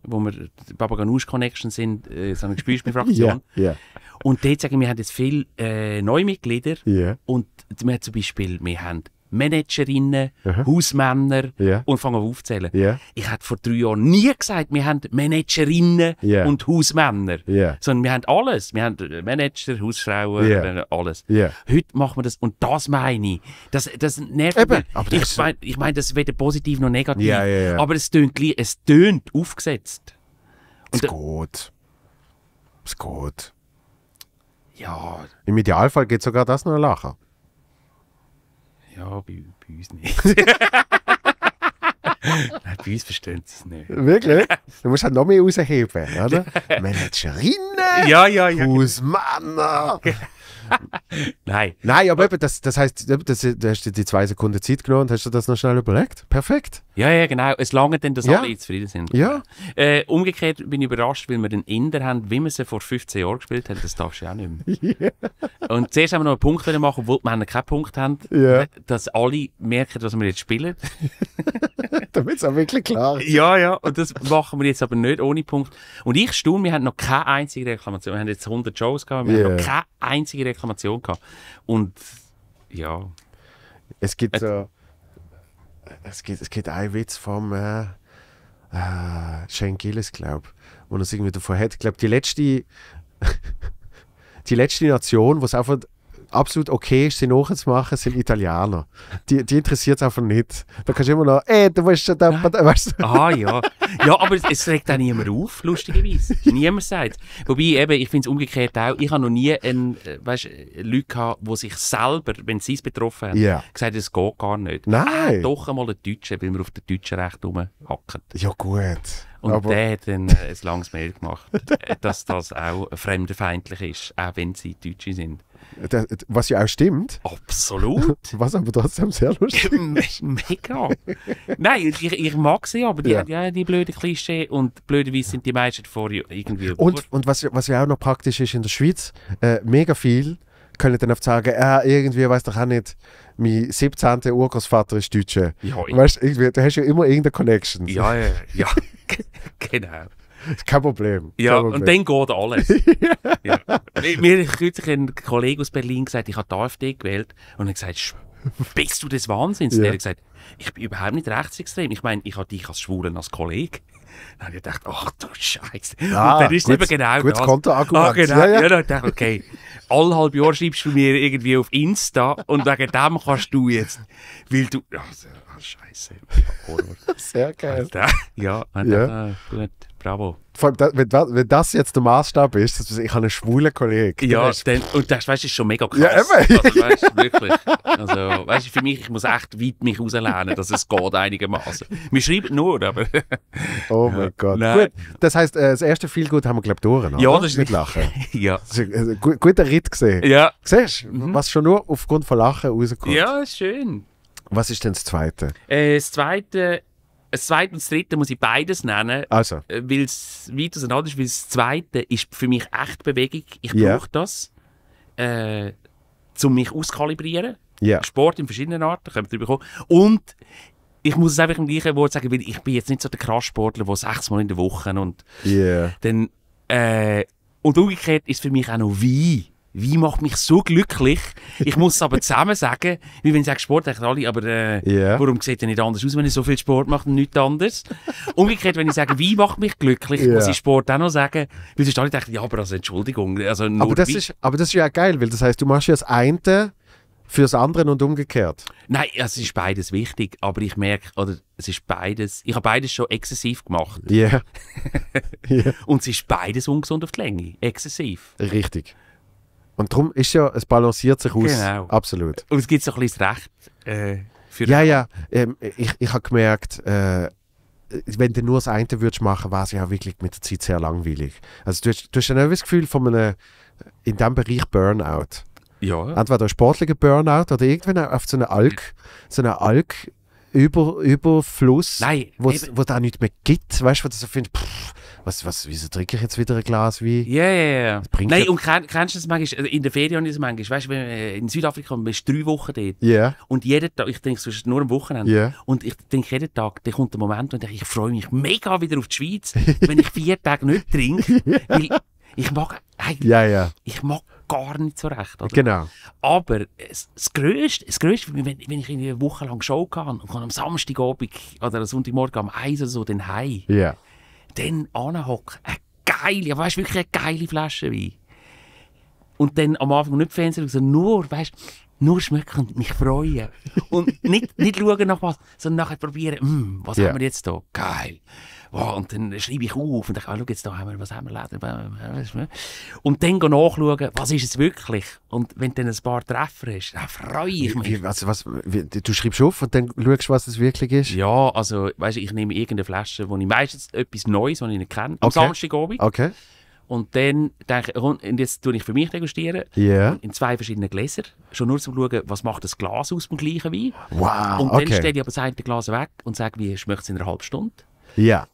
wo wir Babaganusch Connection sind, äh, so eine Gesprächsfraktion. yeah, yeah. Und dort sagen wir, wir haben jetzt viele äh, neue Mitglieder. Yeah. Und wir haben zum Beispiel, wir haben Managerinnen, Aha. Hausmänner yeah. und fangen aufzählen. Yeah. Ich hätte vor drei Jahren nie gesagt, wir haben Managerinnen yeah. und Hausmänner, sondern wir haben alles. Wir haben äh, Manager, Hausfrauen, äh, alles. Heute machen wir das und das meine ich. Das, das nervt Eben, aber ich meine, ich mein, das ist weder positiv noch negativ, aber es tönt, es tönt aufgesetzt. Und es geht. Es geht. Ja. Im Idealfall geht sogar das noch lachen. Ja, bei, bei uns nicht. Nein, bei uns verstehen sie es nicht. Wirklich? Du musst halt noch mehr rausheben, oder? Man hat Schreiner, ja, ja, ja. Genau. Hausmänner, genau. Nein. Nein, aber eben, das, das heißt, das, du hast dir die zwei Sekunden Zeit genommen und hast dir das noch schnell überlegt. Perfekt. Ja, ja, genau. Es lange dann, dass ja. alle zufrieden sind. Ja. Äh, umgekehrt bin ich überrascht, weil wir den Inder haben, wie wir sie vor 15 Jahren gespielt haben. Das darfst du ja auch nicht mehr. yeah. Und zuerst haben wir noch einen Punkt machen, obwohl wir keinen Punkt haben, yeah. dass alle merken, was wir jetzt spielen. Damit es auch wirklich klar ist. Ja, ja. Und das machen wir jetzt aber nicht ohne Punkt. Und ich staune, wir haben noch keine einzige Reklamation. Wir haben jetzt 100 Shows gehabt, wir yeah. haben noch keine einzige Reklamation Reklamation gehabt. Und ja. Es gibt Ä äh, so. Es gibt, es gibt einen Witz vom äh, äh, Shane Gillis, glaube ich, wo er es irgendwie davon hat. Ich glaube, die letzte. die letzte Nation, was einfach absolut okay ist, sie nachzumachen, sind Italiener. Die, die interessiert es einfach nicht. Da kannst du immer noch, ey, du musst schon da, weißt du. Ah, ja. Ja, aber es, es regt auch niemand auf, lustigerweise. niemand sagt. Wobei eben, ich finde es umgekehrt auch, ich habe noch nie einen, äh, weißt, äh, Leute gehabt, die sich selber, wenn sie es betroffen haben, yeah. gesagt haben, es geht gar nicht. Nein. Ah, doch einmal einen Deutschen, weil wir auf den Deutschen recht rumhacken. Ja, gut. Und aber der hat dann äh, ein langes Mail gemacht, dass das auch fremdenfeindlich ist, auch wenn sie Deutsche sind. Das, was ja auch stimmt. Absolut. Was aber trotzdem sehr lustig ist. Mega. Nein, ich, ich mag sie, aber die, ja. ja die blöden Klischee und blöderweise sind die meisten vor irgendwie. Und, und was, was ja auch noch praktisch ist in der Schweiz, äh, mega viel können dann oft sagen, ah, irgendwie, weiß doch auch nicht, mein 17. Urgroßvater ist Deutscher. Ja, weißt, irgendwie, du hast ja immer irgendeine Connection. Ja, ja, ja. genau. Kein Problem. Kein Problem. und dann geht alles. ja. Mir hat kürzlich ein Kollege aus Berlin gesagt, ich habe die AfD gewählt. Und er hat gesagt, bist du des Wahnsinns? Ja. Und er hat gesagt, ich bin überhaupt nicht rechtsextrem. Ich meine, ich habe dich als Schwulen als Kollege. Dann habe ich gedacht, ach du Scheiße. Ja, und ah, dann ist gut, eben genau gutes das. Kontoargument. Ah, genau. Ja, ja. ja dann dachte ich, okay, alle halbe Jahr schreibst du mir irgendwie auf Insta und wegen dem kannst du jetzt, weil du... Also, oh, Scheiße, Horror. Sehr geil. Ja, ja. Dann, ja. gut bravo. Vor allem, wenn, das jetzt der Maßstab ist, dass ich habe einen schwulen Kollegen. Ja, dann, und das weißt, ist schon mega krass. Ja, eben. Also, weißt, wirklich. Also, weißt, für mich, ich muss echt weit mich rauslernen, dass es geht einigermaßen. Wir schreiben nur, aber... oh mein Gott. Nein. Gut, das heisst, äh, das erste Feelgood haben wir, glaube ich, durch, oder? Ja, das ist... Mit Lachen. ja. Das ist ein äh, guter Ritt gesehen. Ja. Siehst du, mhm. was schon nur aufgrund von Lachen rauskommt. Ja, schön. Was ist denn das zweite? Äh, das zweite das zweite und das dritte muss ich beides nennen, also. Äh, weil es weit auseinander ist. Weil das zweite ist für mich echt Bewegung. Ich brauche das, äh, um mich auszukalibrieren. Yeah. Sport in verschiedenen Arten, können wir drüber kommen. Und ich muss es einfach im gleichen Wort sagen, weil ich bin jetzt nicht so der Krasssportler, der sechsmal in der Woche und yeah. dann... Äh, und umgekehrt ist für mich auch noch Wein wie macht mich so glücklich. Ich muss es aber zusammen sagen, wie wenn ich sage, Sport denken alle, aber äh, yeah. warum sieht er nicht anders aus, wenn er so viel Sport macht und nichts anderes? Umgekehrt, wenn ich sage, wie macht mich glücklich, yeah. muss ich Sport auch noch sagen, weil sonst alle denken, ja, aber also Entschuldigung. Also aber, das ist, aber das ist ja geil, weil das heißt, du machst ja das eine für das andere und umgekehrt. Nein, es ist beides wichtig, aber ich merke, oder es ist beides, ich habe beides schon exzessiv gemacht. Ja. Yeah. yeah. und es ist beides ungesund auf die Länge, exzessiv. Richtig. Und darum ist ja, es balanciert sich aus. Genau. Absolut. Und es gibt so ein bisschen Recht äh, für Ja, ja. Ähm, ich ich habe gemerkt, äh, wenn du nur das eine würdest machen, wäre es ja wirklich mit der Zeit sehr langweilig. Also du hast, du hast ein das Gefühl von einem, äh, in diesem Bereich Burnout. Ja. Entweder ein sportlicher Burnout oder irgendwann auf so eine Alk, so eine Alk über, Überfluss, Nein, wo es da nichts mehr gibt. Weißt du, was du so findest, pff, was, was, wieso trinke ich jetzt wieder ein Glas Wein? Ja, ja, ja. Nein, und kenn, kennst du das manchmal, also in den Ferien ist es manchmal, weißt du, äh, in Südafrika, bist du drei Wochen dort. Ja. Yeah. Und jeden Tag, ich denke, sonst nur am Wochenende. Yeah. Und ich denke jeden Tag, da kommt der Moment, und ich, ich freue mich mega wieder auf die Schweiz, wenn ich vier Tage nicht trinke, weil ich mag, hey, ja, ja. ich mag gar nicht so recht. Oder? Genau. Aber das Größte, das Größte wenn, wenn ich eine Woche lang Show kann und kann am Samstagabend oder am Sonntagmorgen am Eis oder so dann heim. Yeah dann anhocken. Eine geile, weißt du, wirklich eine geile Flasche Wein. Und dann am Anfang nicht Fernseher, sondern nur, weißt nur schmecken und mich freuen. und nicht, nicht schauen nach was, sondern nachher probieren, mm, was yeah. haben wir jetzt hier? Geil. Wow, und dann schreibe ich auf und denke, ah, schau, jetzt da haben wir, was haben wir, Leder, ne? und dann gehe nachschauen, was ist es wirklich? Und wenn dann ein paar Treffer hast, dann freue ich mich. Wie, was, was, wie, du schreibst auf und dann schaust du, was es wirklich ist? Ja, also, weißt, ich nehme irgendeine Flasche, wo ich meistens etwas Neues, was ich nicht kenne, okay. am Samstagabend. Okay. Und dann denke ich, und jetzt tue ich für mich degustieren. Yeah. In zwei verschiedenen Gläser. Schon nur zum schauen, was macht das Glas aus dem gleichen Wein. Wow. Und dann okay. stelle ich aber das eine Glas weg und sage, wie schmeckt es in einer halben Stunde. Ja. Yeah.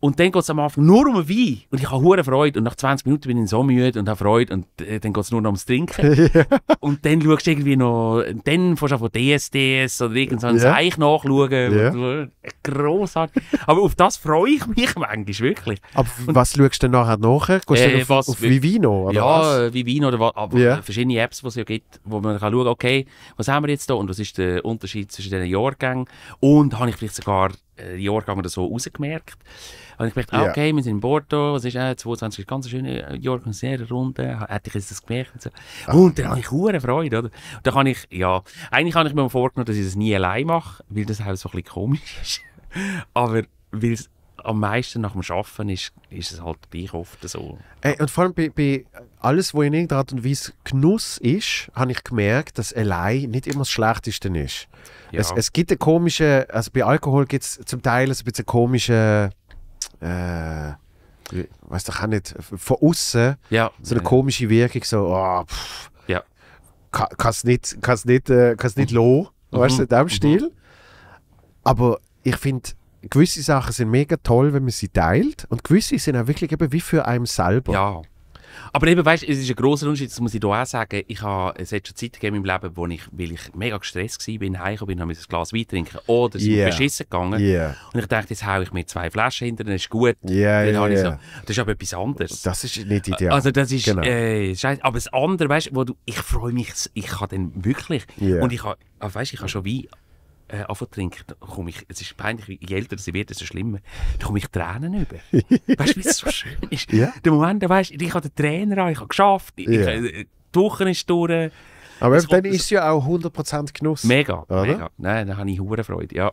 Und dann geht es am Anfang nur um Wein. Und ich habe hohe Freude. Und nach 20 Minuten bin ich so müde und habe Freude. Und äh, dann geht es nur noch ums Trinken. Yeah. Und dann schaust du irgendwie noch, dann fährst du von DSDS oder irgend so ein yeah. Seich nachschauen. Yeah. Äh, grossartig. Aber auf das freue ich mich manchmal, wirklich. Aber und, was schaust du dann nachher nachher? Gehst äh, auf, was, auf Vivino? Oder ja, was? Vivino äh, oder was, aber yeah. verschiedene Apps, die es ja gibt, wo man kann schauen kann, okay, was haben wir jetzt da und was ist der Unterschied zwischen diesen Jahrgängen? Und habe ich vielleicht sogar äh, Jahrgang oder so rausgemerkt. Und ich dachte, ah, okay, yeah. wir sind in Bordeaux, was ist äh, 22 ist ganz schöne Jahrgang, sehr runde, hätte ich das gemerkt. Und, so. Ach. und dann habe ich hohe Freude, oder? Und kann ich, ja, eigentlich habe ich mir vorgenommen, dass ich das nie allein mache, weil das halt so ein bisschen komisch ist. Aber weil es am meisten nach dem Arbeiten ist, ist es halt gleich oft so. Ey, äh, und vor allem bei, bei alles, was in irgendeiner Art und Weise Genuss ist, habe ich gemerkt, dass allein nicht immer das Schlechteste ist. Ja. Es, es, gibt eine komische, also bei Alkohol gibt es zum Teil so ein bisschen komischen, äh, weiß ich kann nicht, von außen ja. so eine komische Wirkung, so, oh, pff, ja. kann es nicht, kann's nicht, äh, nicht mhm. low, weißt du, mhm. in dem mhm. Stil. Aber ich finde, gewisse Sachen sind mega toll, wenn man sie teilt und gewisse sind auch wirklich eben wie für einen selber. Ja. Aber eben, weißt, du, es ist ein grosser Unterschied, das muss ich hier auch sagen. Ich habe, es hat schon Zeit gegeben im Leben, wo ich, weil ich mega gestresst war, bin, heimgekommen bin, habe ich ein Glas Wein trinken. Oder es ist yeah. beschissen gegangen. Yeah. Und ich dachte, jetzt haue ich mir zwei Flaschen hinter, dann ist gut. Yeah, dann yeah, yeah. So, das ist aber etwas anderes. Das ist nicht ideal. Also das ist, genau. äh, Aber das andere, weißt wo du, ich freue mich, ich kann dann wirklich, yeah. und ich habe, also, weißt, ich habe schon Wein äh, trinken, komme ich, es ist peinlich, je älter sie wird, desto schlimmer, da komme ich Tränen über. weißt du, wie es so schön ist? Ja. Der Moment, da weißt, ich habe den Trainer an, ich habe geschafft, ich, ja. ich, äh, die Woche ist durch. Aber dann ist es ja auch 100% Genuss. Mega, oder? mega. Nein, da habe ich hohe Freude, ja.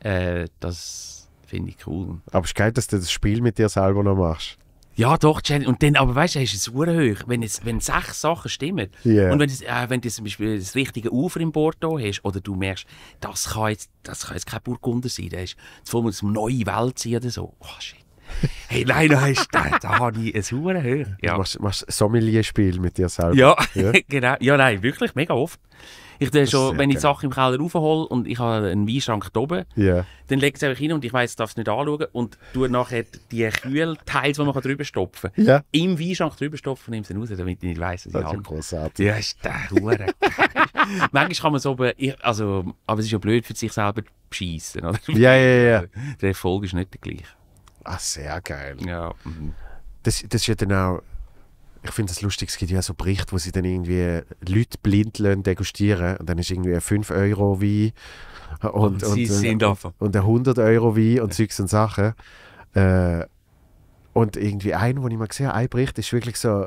Äh, das finde ich cool. Aber es ist geil, dass du das Spiel mit dir selber noch machst. Ja, doch, Jenny. Und dann, aber weißt du, hast es hoch. Wenn, wenn sechs Sachen stimmen yeah. und wenn, es, äh, wenn du zum Beispiel das richtige Ufer im Bordeaux hast oder du merkst, das kann jetzt, das kann jetzt kein Burgunder sein, das ist voll aus einer neuen Welt sein oder so. Oh, shit. Hey, nein, nein, da, da habe ich ein Huren Ja. Du machst, machst Sommelier-Spiel mit dir selber. Ja, ja. genau. Ja, nein, wirklich, mega oft. Ich das schon, wenn ich geil. Sachen im Keller raufhole und ich habe einen Weinschrank da oben, yeah. dann lege ich es einfach hin und ich weiß, ich darf es nicht anschauen und tue nachher die Kühlteile, die man drüber stopfen kann, yeah. im Weinschrank drüber stopfen und nehme sie raus, damit ich nicht weiss, was ich habe. Das ist großartig. Ja, ist der Hure. Manchmal kann man so, also, aber es ist ja blöd für sich selber beschissen. Ja, ja, ja. Der Erfolg ist nicht der gleiche. Ah, sehr geil. Ja. Mhm. Das, das ist ja dann auch ich finde es lustig, es gibt ja so Berichte, wo sie dann irgendwie Leute blind lassen, degustieren und dann ist irgendwie ein 5 Euro Wein und, und, und, sind und, und ein 100 Euro Wein und ja. und Sachen. Äh, und irgendwie ein, wo ich mal gesehen habe, ein Bericht ist wirklich so,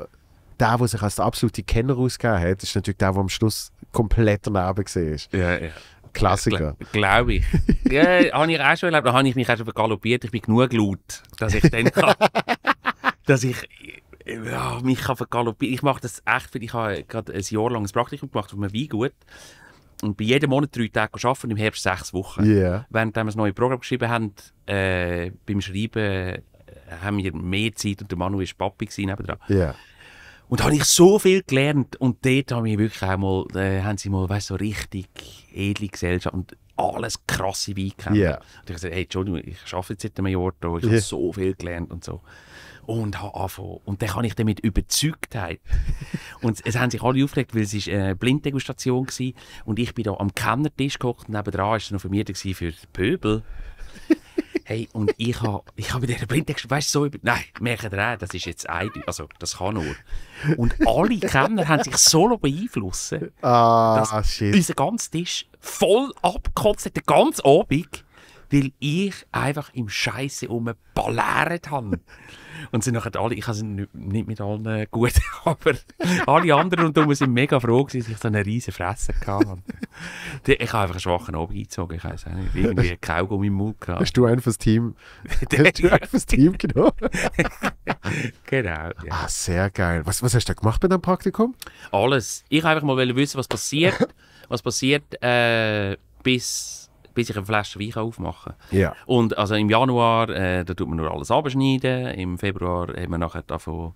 der, der sich als der absolute Kenner ausgegeben hat, ist natürlich der, der am Schluss komplett daneben war. Ja, ja. Klassiker. Gla Glaube ich. ja, habe ich auch schon erlebt. Da habe ich mich auch schon vergaloppiert. Ich bin genug laut, dass ich dann kann, dass ich ja, mich kann vergaloppieren. Ich mache das echt viel. Ich habe gerade ein Jahr lang ein Praktikum gemacht auf einem Weingut. Und bei jedem Monat drei Tage arbeiten, im Herbst sechs Wochen. Yeah. Während wir das neue Programm geschrieben haben, äh, beim Schreiben äh, haben wir mehr Zeit und der Manu war Papi nebenan. Yeah. Und da habe ich so viel gelernt und dort haben wir wirklich auch mal, äh, haben sie mal weißt, so richtig edle Gesellschaft und alles krasse Weine kennen. Yeah. Und ich sagte, hey, Entschuldigung, ich arbeite jetzt seit einem Jahr da, ich yeah. habe so viel gelernt und so. Und habe angefangen. Und dann kann ich damit überzeugt und es haben sich alle aufgeregt, weil es ist eine äh, Blinddegustation war. Und ich bin da am Kennertisch gekocht und nebenan war es noch vermietet für die Pöbel. Hey, und ich habe ich hab in dieser Blindtext, weißt du, so über. Nein, merke dir das ist jetzt eindeutig. Also, das kann nur. Und alle Kenner haben sich so beeinflussen. Ah, shit. Unser ganzer Tisch voll abgekotzt, hat, den ganzen Abend weil ich einfach im Scheiße rumgeballert habe. Und sind nachher alle, ich habe es nicht, mit allen gut, aber alle anderen rundherum sind mega froh, dass ich so eine riesige Fresse hatte. ich habe einfach einen schwachen Obi gezogen, ich weiß auch nicht, irgendwie einen Kaugummi im Mund gehabt. Hast du einen fürs Team, hast du einen fürs Team genommen? genau. Ja. Ah, sehr geil. Was, was hast du gemacht bei deinem Praktikum? Alles. Ich wollte einfach mal wissen, was passiert, was passiert, äh, bis bis ich eine Flasche Wein aufmache. Ja. Und also im Januar, äh, da tut man nur alles abschneiden, im Februar haben wir nachher davon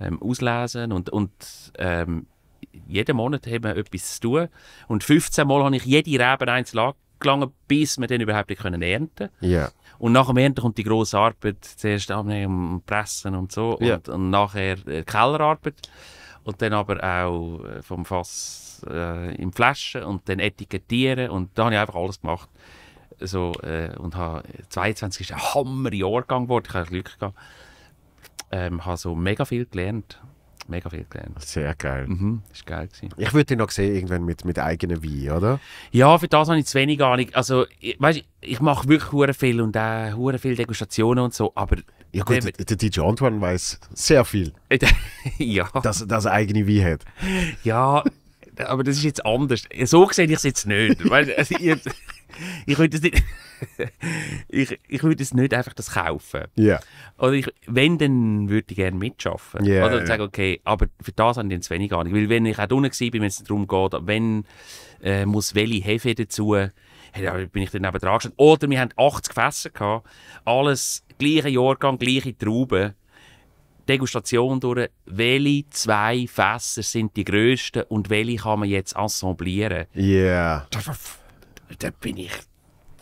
ähm, auslesen und, und ähm, jeden Monat haben wir etwas zu tun. Und 15 Mal habe ich jede Rebe einzeln angelangt, bis wir den überhaupt nicht können ernten können. Yeah. Und nach dem Ernten kommt die grosse Arbeit, zuerst am Pressen und so, yeah. und, und nachher äh, Kellerarbeit. Und dann aber auch äh, vom Fass alles äh, in Flaschen und dann etikettieren und da habe ich einfach alles gemacht. So, äh, und habe 22 ist ein Hammer-Jahrgang geworden, ich habe Glück gehabt. Ähm, habe so mega viel gelernt mega viel gelernt. Sehr geil. Mhm, ist geil gewesen. Ich würde dich noch sehen, irgendwann mit, mit eigenem Wein, oder? Ja, für das habe ich zu wenig Ahnung. Also, ich, weißt, ich mache wirklich hure viel und auch hure viel Degustationen und so, aber... Ja gut, der, der DJ Antoine weiß sehr viel. ja. Dass, dass er eigene Wein hat. Ja, aber das ist jetzt anders. So sehe ich es jetzt nicht. weißt, äh, also ich, ich würde es nicht, ich, ich würde es nicht einfach das kaufen. Yeah. Oder ich, wenn, dann würde ich gerne mitschaffen. Yeah, Oder yeah. sagen, okay, aber für das habe ich dann zu wenig Ahnung. Weil wenn ich auch unten war, wenn es darum geht, wenn äh, muss welche Hefe dazu, hey, bin ich dann eben dran gestanden. Oder wir hatten 80 Fässer, gehabt, alles gleiche Jahrgang, gleiche Trauben. Degustation durch, welche zwei Fässer sind die grössten und welche kann man jetzt assemblieren? Ja. Yeah. Da bin ich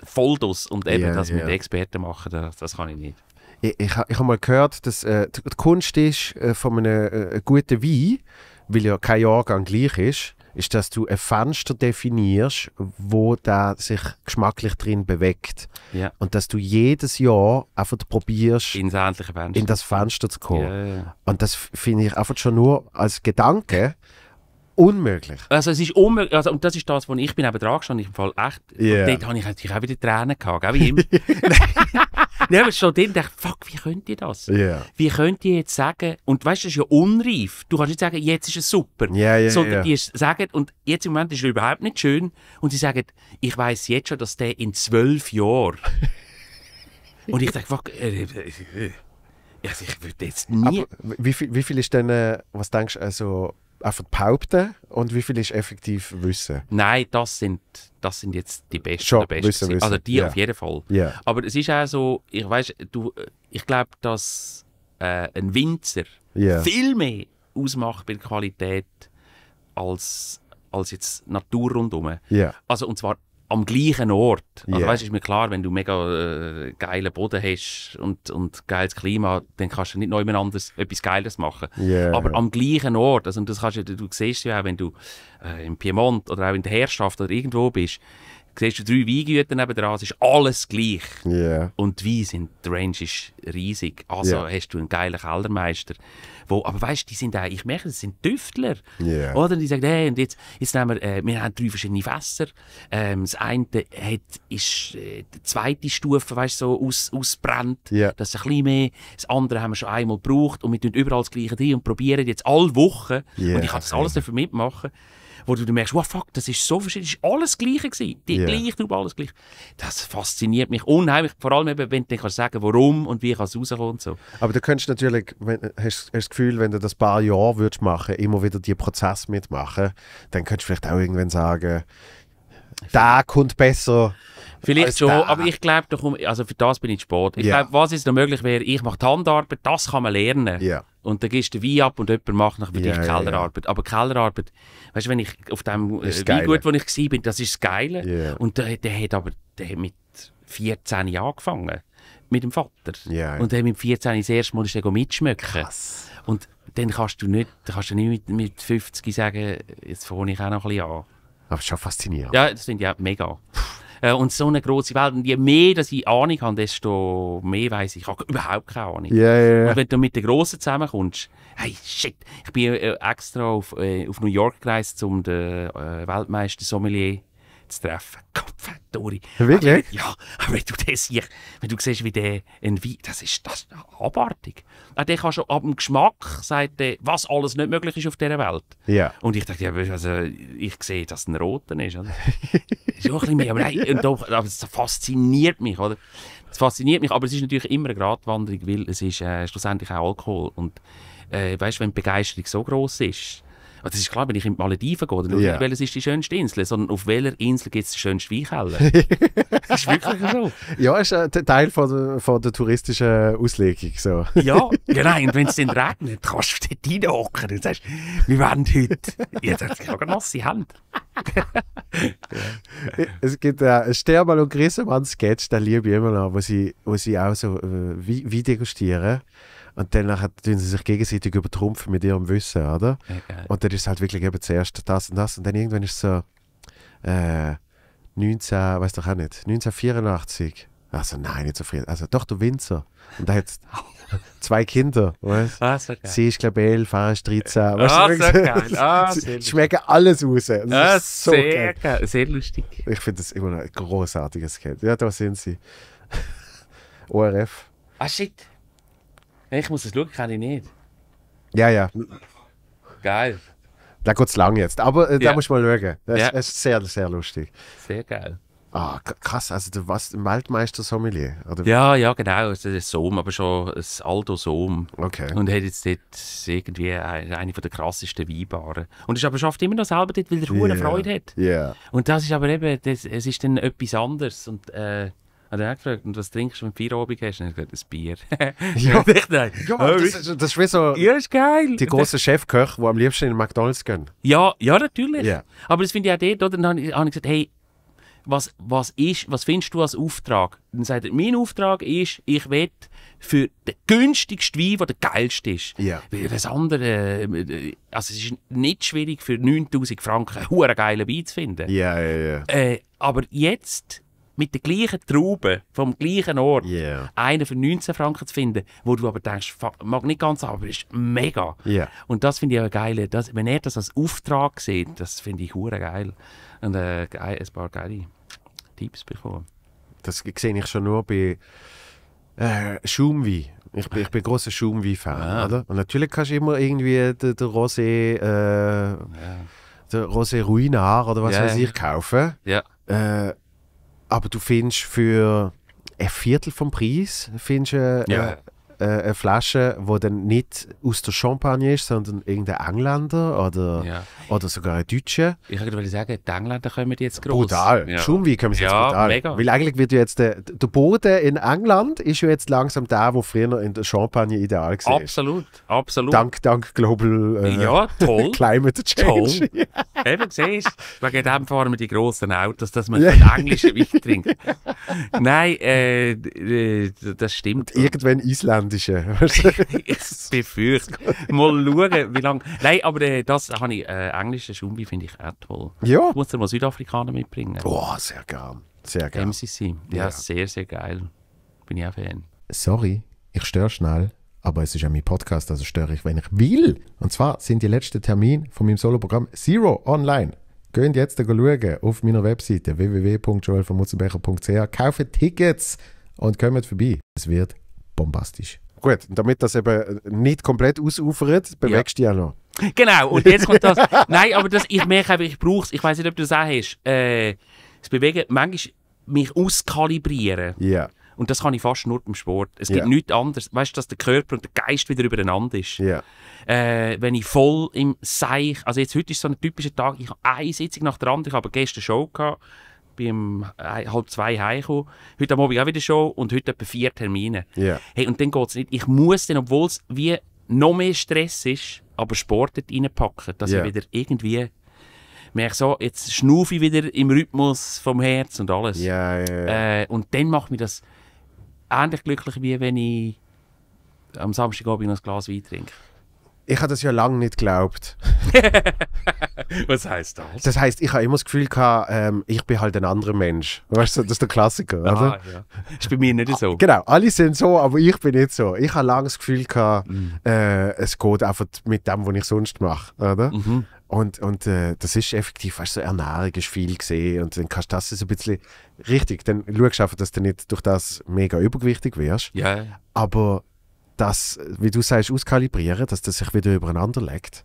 voll draus. Und eben yeah, das yeah. mit Experten machen, das, das kann ich nicht. Ich, ich, ich habe mal gehört, dass äh, die Kunst ist äh, von einem äh, äh, guten Wein, weil ja kein Jahrgang gleich ist, ist, dass du ein Fenster definierst, wo der sich geschmacklich drin bewegt. Ja. Und dass du jedes Jahr einfach probierst, Ins ähnliche Fenster. in das Fenster zu kommen. Ja, ja, Und das finde ich einfach schon nur als Gedanke Unmöglich. Also es ist unmöglich. Also, und das ist das, wo ich bin eben dran gestanden. Ich im Fall echt. Yeah. Und dort habe ich natürlich halt, auch wieder Tränen gehabt, gell, wie immer. Nein, aber schon dort dachte fuck, wie könnt ihr das? Yeah. Wie könnt ihr jetzt sagen, und weißt du, das ist ja unreif. Du kannst nicht sagen, jetzt ist es super. Yeah, yeah, sondern yeah. die sagen, und jetzt im Moment ist es überhaupt nicht schön. Und sie sagen, ich weiß jetzt schon, dass der in zwölf Jahren. und ich denke, fuck, äh, äh, äh, äh also, ich würde jetzt nie. Aber wie, viel, wie viel ist denn, was denkst du, also einfach behaupten und wie viel ist effektiv Wissen? Nein, das sind, das sind jetzt die Besten. Schon, Besten wissen, wissen. Also die yeah. auf jeden Fall. Yeah. Aber es ist auch so, ich weiß, du, ich glaube, dass äh, ein Winzer yeah. viel mehr ausmacht bei der Qualität als, als jetzt Natur rundherum. Also und zwar am gleichen Ort. Also yeah. weißt, ist mir klar, wenn du mega äh, geilen Boden hast und, und geiles Klima, dann kannst du nicht noch jemand anders etwas Geiles machen. Yeah. Aber am gleichen Ort, also das kannst du, du siehst ja auch, wenn du äh, im Piemont oder auch in der Herrschaft oder irgendwo bist, siehst du drei Weingüter nebenan, es ist alles gleich. Yeah. Und die Weine sind, die Range ist riesig. Also hast du einen geilen Kellermeister wo, aber weißt, die sind auch, ich merke, das sind Tüftler. Yeah. Oder? Die sagen, hey, und jetzt, jetzt nehmen wir, äh, wir haben drei verschiedene Fässer. Ähm, das eine hat, ist äh, die zweite Stufe, weißt so aus, ausbrennt. Yeah. Das ist ein bisschen mehr. Das andere haben wir schon einmal gebraucht und wir tun überall das Gleiche drin und probieren jetzt alle Wochen. Yeah. Und ich kann das alles dafür mitmachen wo du merkst, wow, fuck, das ist so verschieden, das war alles gleich, gewesen. die yeah. gleiche Traube, alles gleich. Das fasziniert mich unheimlich, vor allem eben, wenn du dann kannst sagen, warum und wie kann es rauskommen und so. Aber du könntest natürlich, wenn, hast, hast Gefühl, wenn du das paar Jahre würdest machen, immer wieder die Prozess mitmachen, dann könntest du vielleicht auch irgendwann sagen, da kommt besser. Vielleicht schon, der. aber ich glaube, also für das bin ich Sport. Ich yeah. glaube, was jetzt noch möglich wäre, ich mache die Handarbeit, das kann man lernen. Yeah. Und dann gehst du Wein ab und jemand macht nach für yeah, dich Kellerarbeit. Aber Kellerarbeit, weißt du, wenn ich auf dem äh, Weingut, wo ich war, das ist das Geile. Und der, der hat aber der hat mit 14 Jahren angefangen. Mit dem Vater. Und der hat mit 14 das erste Mal ist mitschmecken. Krass. Und dann kannst du nicht, kannst du nicht mit, mit 50 sagen, jetzt fange ich auch noch ein bisschen an. Aber schon faszinierend. Ja, das finde ich auch mega. Äh, und so eine große Welt. Und je mehr dass ich Ahnung habe, desto mehr weiß ich. Ich habe überhaupt keine Ahnung. Yeah, yeah. Und wenn du mit den Grossen zusammenkommst, hey, shit, ich bin äh, extra auf, äh, auf New York gereist, um den äh, Weltmeister Sommelier zu treffen. Kaffeetori. Wirklich? Also, ja, wenn du das siehst, wenn du siehst, wie der ein Wein, das ist, das ist abartig. Ah, der kann schon ab dem Geschmack, sagen, was alles nicht möglich ist auf dieser Welt. Ja. Und ich dachte, also, ich sehe, dass es ein Roten ist. Oder? ist auch ein bisschen mehr, aber, nein, und doch, aber fasziniert mich, oder? Es fasziniert mich, aber es ist natürlich immer eine Gratwanderung, weil es ist äh, schlussendlich auch Alkohol. Und äh, weißt, wenn die Begeisterung so groß ist, also, das ist klar, wenn ich in die Malediven gehe, dann schaue nicht, welches ist die schönste Insel, sondern auf welcher Insel gibt es die schönste Weinkeller. das ist wirklich so. Ja, ist ein Teil von der, von der touristischen Auslegung. So. ja, genau. Und wenn es dann regnet, kannst du dort reinhocken und sagst, wir werden heute. Jetzt hat es eine nasse Hand. es gibt äh, einen Stermann und Grissemann-Sketch, den liebe ich immer noch, wo sie, wo sie auch so äh, wie, wie degustieren. Und dann tun sie sich gegenseitig übertrumpfen mit ihrem Wissen, oder? Okay. Und dann ist halt wirklich eben zuerst das und das. Und dann irgendwann ist es so, äh, 19, weiß doch auch nicht, 1984. Also nein, nicht so viel. Also doch, der Winzer. Und da hat zwei Kinder. Weißt? Ah, so Sie ist, glaube ich, elf, er ist 13. Weißt ah, so geil. Ah, sie schmecken alles raus. Das ah, ist so sehr geil. geil. Sehr lustig. Ich finde das immer noch ein großartiges Kind. Ja, da sind sie. ORF. Ah, shit. Ich muss es schauen, kann ich nicht. Ja, ja. Geil. Da geht es lang jetzt. Aber äh, da ja. musst du mal schauen. Das ja. ist sehr, sehr lustig. Sehr geil. Ah, krass, also der was, Weltmeister Sommelier, oder? Ja, ja, genau, das ist Sohm, aber schon ein Aldo Sohm. Okay. Und hat jetzt dort irgendwie eine, der krassesten Weinbaren. Und ist aber schafft immer noch selber dort, weil er yeah. Freude hat. Ja. Yeah. Und das ist aber eben, das, es ist dann etwas anderes und äh, hat er gefragt, und was trinkst du, wenn du Feierabend hast? Und er hat gesagt, ein Bier. ja, und ich dachte, ja oh, das, ist, das ist wie so... Ja, ist geil. Die grossen Chefköche, die am liebsten in den McDonalds gehen. Ja, ja natürlich. Yeah. Aber das finde ich auch dort, oder? Dann habe ich, gesagt, hey, was, was, ist, was findest du als Auftrag? Dann sagt er, mein Auftrag ist, ich will für den günstigsten Wein, der der geilste ist. Ja. Weil das andere, äh, also es ist nicht schwierig für 9000 Franken einen geilen Wein zu finden. Ja, ja, ja. Äh, aber jetzt mit der gleichen Traube vom gleichen Ort yeah. einen für 19 Franken zu finden, wo du aber denkst, mag nicht ganz haben, aber ist mega. Yeah. Und das finde ich auch geil. Das, wenn er das als Auftrag sieht, das finde ich hure geil. Und äh, ein paar geile Tipps bekommen. Das sehe ich schon nur bei äh, Schaumwein. Ich bin, ich bin großer Schaumwein-Fan, ja. Ah. Und natürlich kannst du immer irgendwie den, den Rosé, äh, ja. den Rosé Ruinard oder was ja. weiß ich kaufen. Ja. Äh, aber du findest für ein Viertel vom Preis findest, äh, ja. Äh, eine Flasche, die dann nicht aus der Champagne ist, sondern irgendein Engländer oder, ja. oder sogar ein Deutscher. Ich würde sagen, die Engländer kommen jetzt groß. Brutal. Ja. Schumwein kommen sie ja, jetzt brutal. Mega. Weil eigentlich wird jetzt der, der Boden in England ist ja jetzt langsam da, wo früher in der Champagne ideal war. Absolut, absolut. Dank, dank Global äh, ja, toll. Climate Change. Toll. Eben, siehst du, wegen dem fahren wir die grossen Autos, dass man ja. den englischen Wein trinkt. Nein, äh, äh das stimmt. Und irgendwann Island Ausländischen. ich befürchte. Mal schauen, wie lange. Nein, aber äh, das habe ich. Äh, englische Schumbi finde ich auch toll. Ja. Ich muss mal Südafrikaner mitbringen. Boah, sehr gern. Sehr gern. MCC. Ja, ja, sehr, sehr geil. Bin ich auch Fan. Sorry, ich störe schnell aber es ist ja mein Podcast, also störe ich, wenn ich will. Und zwar sind die letzten Termine von meinem Soloprogramm Zero online. Geht jetzt schauen auf meiner Webseite www.joelvermutzenbecher.ch, Kaufe Tickets und kommt vorbei. Es wird bombastisch. Gut, damit das eben nicht komplett ausufert, bewegst du ja. dich auch noch. Genau, und jetzt kommt das. Nein, aber das, ich merke einfach, ich brauche es. Ich weiß nicht, ob du das auch hast. Äh, das Bewegen, manchmal mich auskalibrieren. Ja. Yeah. Und das kann ich fast nur beim Sport. Es gibt yeah. nichts anderes. Weißt du, dass der Körper und der Geist wieder übereinander ist? Yeah. Äh, wenn ich voll im Seich. Also, jetzt heute ist so ein typischer Tag. Ich habe eine Sitzung nach der anderen. Ich habe gestern Show gehabt beim äh, halb zwei heimgekommen. Heute Abend auch wieder schon und heute etwa vier Termine. Yeah. Hey, und dann geht es nicht. Ich muss dann, obwohl es wie noch mehr Stress ist, aber Sport dort reinpacken, dass yeah. ich wieder irgendwie merke so, jetzt schnaufe ich wieder im Rhythmus vom Herz und alles. Yeah, äh, und dann macht mich das ähnlich glücklich, wie wenn ich am Samstagabend noch ein Glas Wein trinke ich habe das ja lange nicht geglaubt. Was heißt das? Das heißt, ich habe immer das Gefühl gehabt, ähm, ich bin halt ein anderer Mensch. Weißt du, das ist der Klassiker, oder? Ah, also. ja. Ist bei mir nicht so. Genau, alle sind so, aber ich bin nicht so. Ich habe lange das Gefühl gehabt, mhm. äh, es geht einfach mit dem, was ich sonst mache, oder? Mhm. Und, und äh, das ist effektiv, weißt du, so Ernährung ist viel gesehen und dann kannst du das ein bisschen richtig, dann schaust du einfach, dass du nicht durch das mega übergewichtig wirst. Ja. Aber das, wie du sagst, auskalibrieren, dass das sich wieder übereinander legt,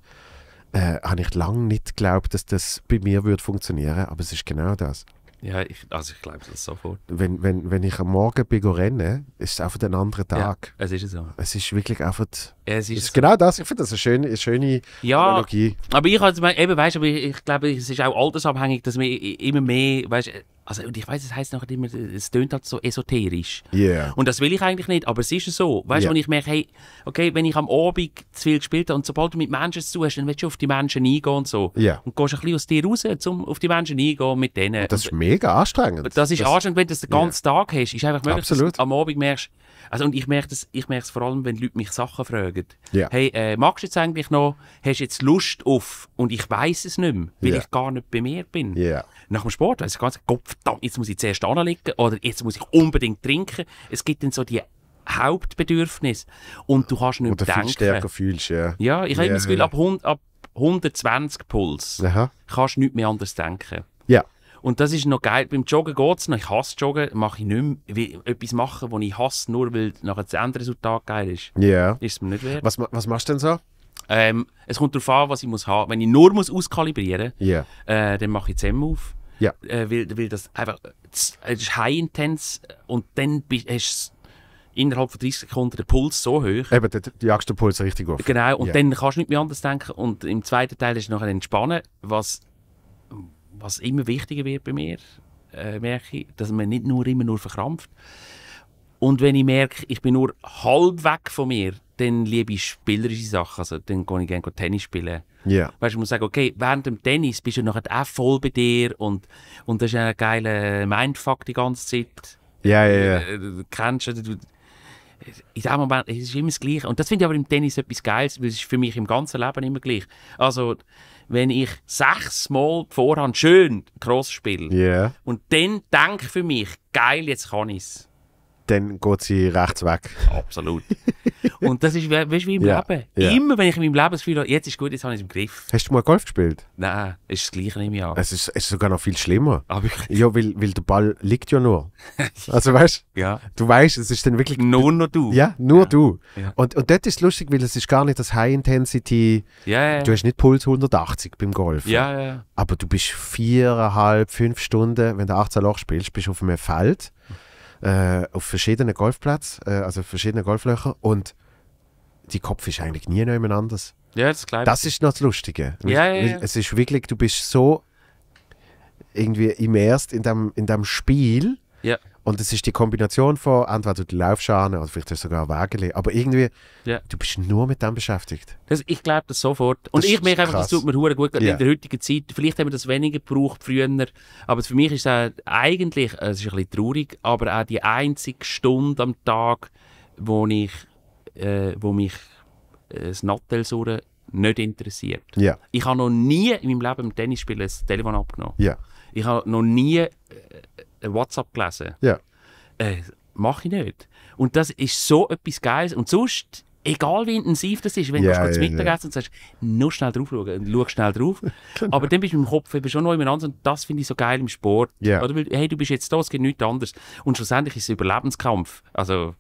äh, habe ich lange nicht geglaubt, dass das bei mir würde funktionieren, aber es ist genau das. Ja, ich, also ich glaube das sofort. Wenn, wenn, wenn ich am Morgen bin renne, ist es einfach ein anderer Tag. Ja, es ist so. Es ist wirklich einfach... Ja, es ist, es ist genau das. Ich finde das eine schöne, eine schöne ja, Analogie. aber ich, also, eben, weißt, aber ich, ich glaube, es ist auch altersabhängig, dass wir immer mehr... Weißt, also und ich weiß, es heißt nachher immer, es tönt halt so esoterisch. Yeah. Und das will ich eigentlich nicht, aber es ist so. Weißt du, yeah. wenn ich merke, hey, okay, wenn ich am Abend zu viel gespielt habe und sobald du mit Menschen zu hast, dann willst du auf die Menschen eingehen und so. Yeah. Und gehst ein bisschen aus dir raus, um auf die Menschen eingehen mit denen. Und das ist mega anstrengend. Das ist das, anstrengend, wenn du das den ganzen yeah. Tag hast. Ist einfach möglich, Absolut. dass du am Abend merkst, also, und ich merke das, ich merke es vor allem, wenn Leute mich Sachen fragen. Yeah. Hey, äh, magst du jetzt eigentlich noch, hast du jetzt Lust auf, und ich weiß es nicht mehr, weil yeah. ich gar nicht bei mir bin. Yeah. Nach dem Sport, also ganz, Gott verdammt, jetzt muss ich zuerst anlegen oder jetzt muss ich unbedingt trinken. Es gibt dann so die Hauptbedürfnisse und du kannst nicht und denken. viel stärker fühlst, ja. Ja, ich habe das Gefühl, ab, 100, ab 120 Puls Aha. kannst du nicht mehr anders denken. Und das ist noch geil. Beim Joggen geht es noch. Ich hasse Joggen, mache ich nicht mehr. Will etwas machen, das ich hasse, nur weil nachher das Endresultat geil ist. Ja. Yeah. Ist es mir nicht wert. Was, was machst du denn so? Ähm, es kommt darauf an, was ich muss haben. Wenn ich nur muss auskalibrieren muss, yeah. äh, dann mache ich Zem auf. Ja. Yeah. Äh, weil, weil das einfach Es ist high intense äh, und dann bist, hast du innerhalb von 30 Sekunden den Puls so hoch. Eben, dann jagst du den Puls richtig auf. Genau, und yeah. dann kannst du nicht mehr anders denken. Und im zweiten Teil ist nachher entspannen, was was immer wichtiger wird bei mir, äh, merke ich, dass man nicht nur immer nur verkrampft. Und wenn ich merke, ich bin nur halb weg von mir, dann liebe ich spielerische Sachen. Also, dann gehe ich gerne Tennis spielen. Yeah. Weißt, ich muss sagen, okay, während dem Tennis bist du nachher auch voll bei dir und, und das ist ein geiler Mindfuck die ganze Zeit. Ja, ja, ja. Äh, du kennst du. In dem Moment, es ist immer das Gleiche. Und das finde ich aber im Tennis etwas Geiles, weil es ist für mich im ganzen Leben immer gleich. Also, wenn ich sechsmal Vorhand schön groß spiele yeah. und dann denke für mich, geil, jetzt kann ich es dann geht sie rechts weg. Absolut. Und das ist, weißt wie im ja, Leben. Ja. Immer, wenn ich in meinem Leben das habe, jetzt ist gut, jetzt habe ich es im Griff. Hast du mal Golf gespielt? Nein, ist das Gleiche nicht mehr. Es ist, ist sogar noch viel schlimmer. Ah, ja, weil, weil der Ball liegt ja nur. Also weißt du, ja. du weißt, es ist dann wirklich... Nur noch du. Ja, nur ja. du. Und, und dort ist es lustig, weil es ist gar nicht das High-Intensity... Ja, Du hast nicht Puls 180 beim Golf. Ja, ja. Aber du bist viereinhalb, fünf Stunden, wenn du 18 Loch spielst, bist du auf einem Feld... Mhm äh, auf verschiedenen Golfplätzen, äh, also verschiedenen Golflöchern und die Kopf ist eigentlich nie jemand anders. Ja, das ist Das ist noch das Lustige. Ja, ja, ja. Es ist wirklich, du bist so irgendwie immerst in dem, in dem Spiel, ja. Und es ist die Kombination von, entweder du läufst an oder vielleicht sogar Wägele, aber irgendwie, yeah. du bist nur mit dem beschäftigt. Das, ich glaube das sofort. Und das ich merke einfach, das tut mir gut yeah. in der heutigen Zeit. Vielleicht haben wir das weniger gebraucht früher, aber für mich ist es eigentlich, äh, es ist ein bisschen traurig, aber auch die einzige Stunde am Tag, wo, ich, äh, wo mich äh, das Nattelsuren nicht interessiert. Yeah. Ich habe noch nie in meinem Leben im Tennisspielen das Telefon abgenommen. Ich habe noch nie... Äh, äh, WhatsApp gelesen. Ja. Äh, Mache ich nicht. Und das ist so etwas Geiles. Und sonst, egal wie intensiv das ist, wenn yeah, du kurz yeah, Mittagessen yeah. und sagst, nur schnell drauf schauen und schau schnell drauf. genau. Aber dann bist du im Kopf eben schon noch jemand anderes und das finde ich so geil im Sport. Ja. Oder, hey, du bist jetzt da, es geht nichts anderes. Und schlussendlich ist es ein Überlebenskampf. Also,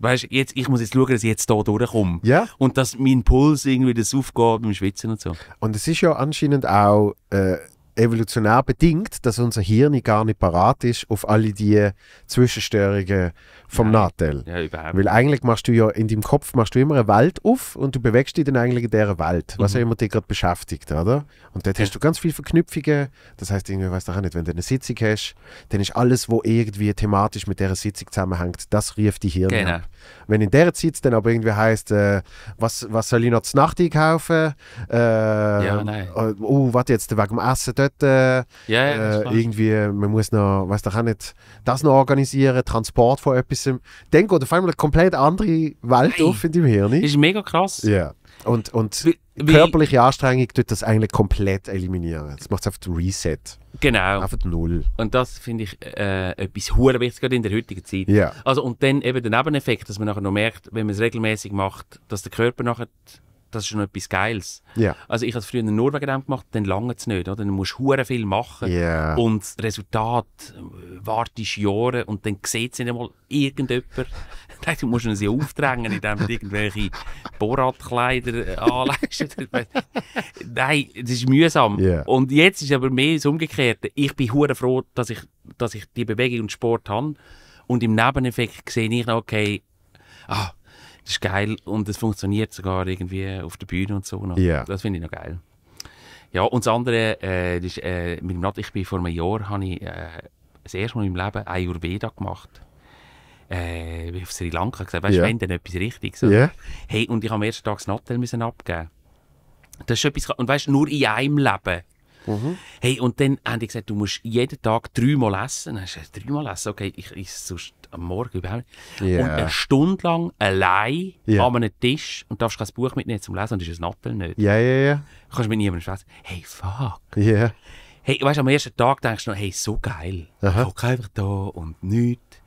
weißt du, jetzt, ich muss jetzt schauen, dass ich jetzt hier durchkomme. Yeah. Und dass mein Puls irgendwie das aufgeht beim Schwitzen und so. Und es ist ja anscheinend auch... Äh evolutionär bedingt, dass unser Hirn gar nicht parat ist auf alle die Zwischenstörungen vom Nein. Nachteil. Ja, überhaupt. Weil eigentlich machst du ja in deinem Kopf machst du immer eine Welt auf und du bewegst dich dann eigentlich in dieser Welt, was ja mhm. immer dich gerade beschäftigt, oder? Und dort ja. hast du ganz viele Verknüpfungen. Das heißt, irgendwie weiß auch nicht, wenn du eine Sitzung hast, dann ist alles, wo irgendwie thematisch mit dieser Sitzung zusammenhängt, das rief die Hirn genau. ab. Wenn in der Zeit dann aber irgendwie heißt, äh, was, was soll ich noch zur Nacht einkaufen? Äh, ja, nein. Oh, oh warte jetzt wegen dem Essen dort nicht ja, ja, äh, irgendwie, man muss noch, weiß doch auch nicht, das noch organisieren, Transport von etwas. Denk auf einmal eine komplett andere Welt auf in deinem Hirn. Das Ist mega krass. Ja. Yeah. Und, und wie, wie, körperliche Anstrengung tut das eigentlich komplett eliminieren. Das macht es einfach Reset. Genau. Einfach null. Und das finde ich äh, etwas Hurenwichtiges, gerade in der heutigen Zeit. Ja. Also und dann eben der Nebeneffekt, dass man nachher noch merkt, wenn man es regelmäßig macht, dass der Körper nachher das ist schon etwas Geiles. Yeah. Also ich habe es früher nur wegen dem gemacht, dann lange es nicht. Oder? Dann musst du viel machen yeah. und das Resultat äh, wartest Jahre und dann sieht es nicht einmal irgendjemand. du musst sie aufdrängen, indem du irgendwelche Boratkleider äh, anlegst. Nein, das ist mühsam. Yeah. Und jetzt ist aber mehr das Umgekehrte. Ich bin hure froh, dass ich, dass ich die Bewegung und Sport habe und im Nebeneffekt sehe ich noch, okay, ah, das ist geil und es funktioniert sogar irgendwie auf der Bühne und so. Noch. Yeah. Das finde ich noch geil. Ja, und das andere, äh, das ist, äh, mit dem Nat, ich bin vor einem Jahr, habe ich äh, das erste Mal in meinem Leben Ayurveda gemacht. Äh, auf Sri Lanka gesagt, weißt du, yeah. wenn denn etwas Richtiges. Yeah. Hey, und ich habe am ersten Tag das Nattel müssen abgeben. Das ist etwas, und weißt du, nur in einem Leben. Mhm. Hey, und dann haben die gesagt, du musst jeden Tag dreimal essen. Dann hast du dreimal essen, okay, ich, ich sonst am Morgen überhaupt nicht. Yeah. Und eine Stunde lang allein yeah. an einem Tisch und darfst kein Buch mitnehmen zum Lesen und ist ein Nappel nicht. Ja, ja, ja. Kannst mit niemandem sprechen. Hey, fuck. Yeah. Hey, weißt du, am ersten Tag denkst du noch, hey, so geil. Ich gucke einfach da und nichts.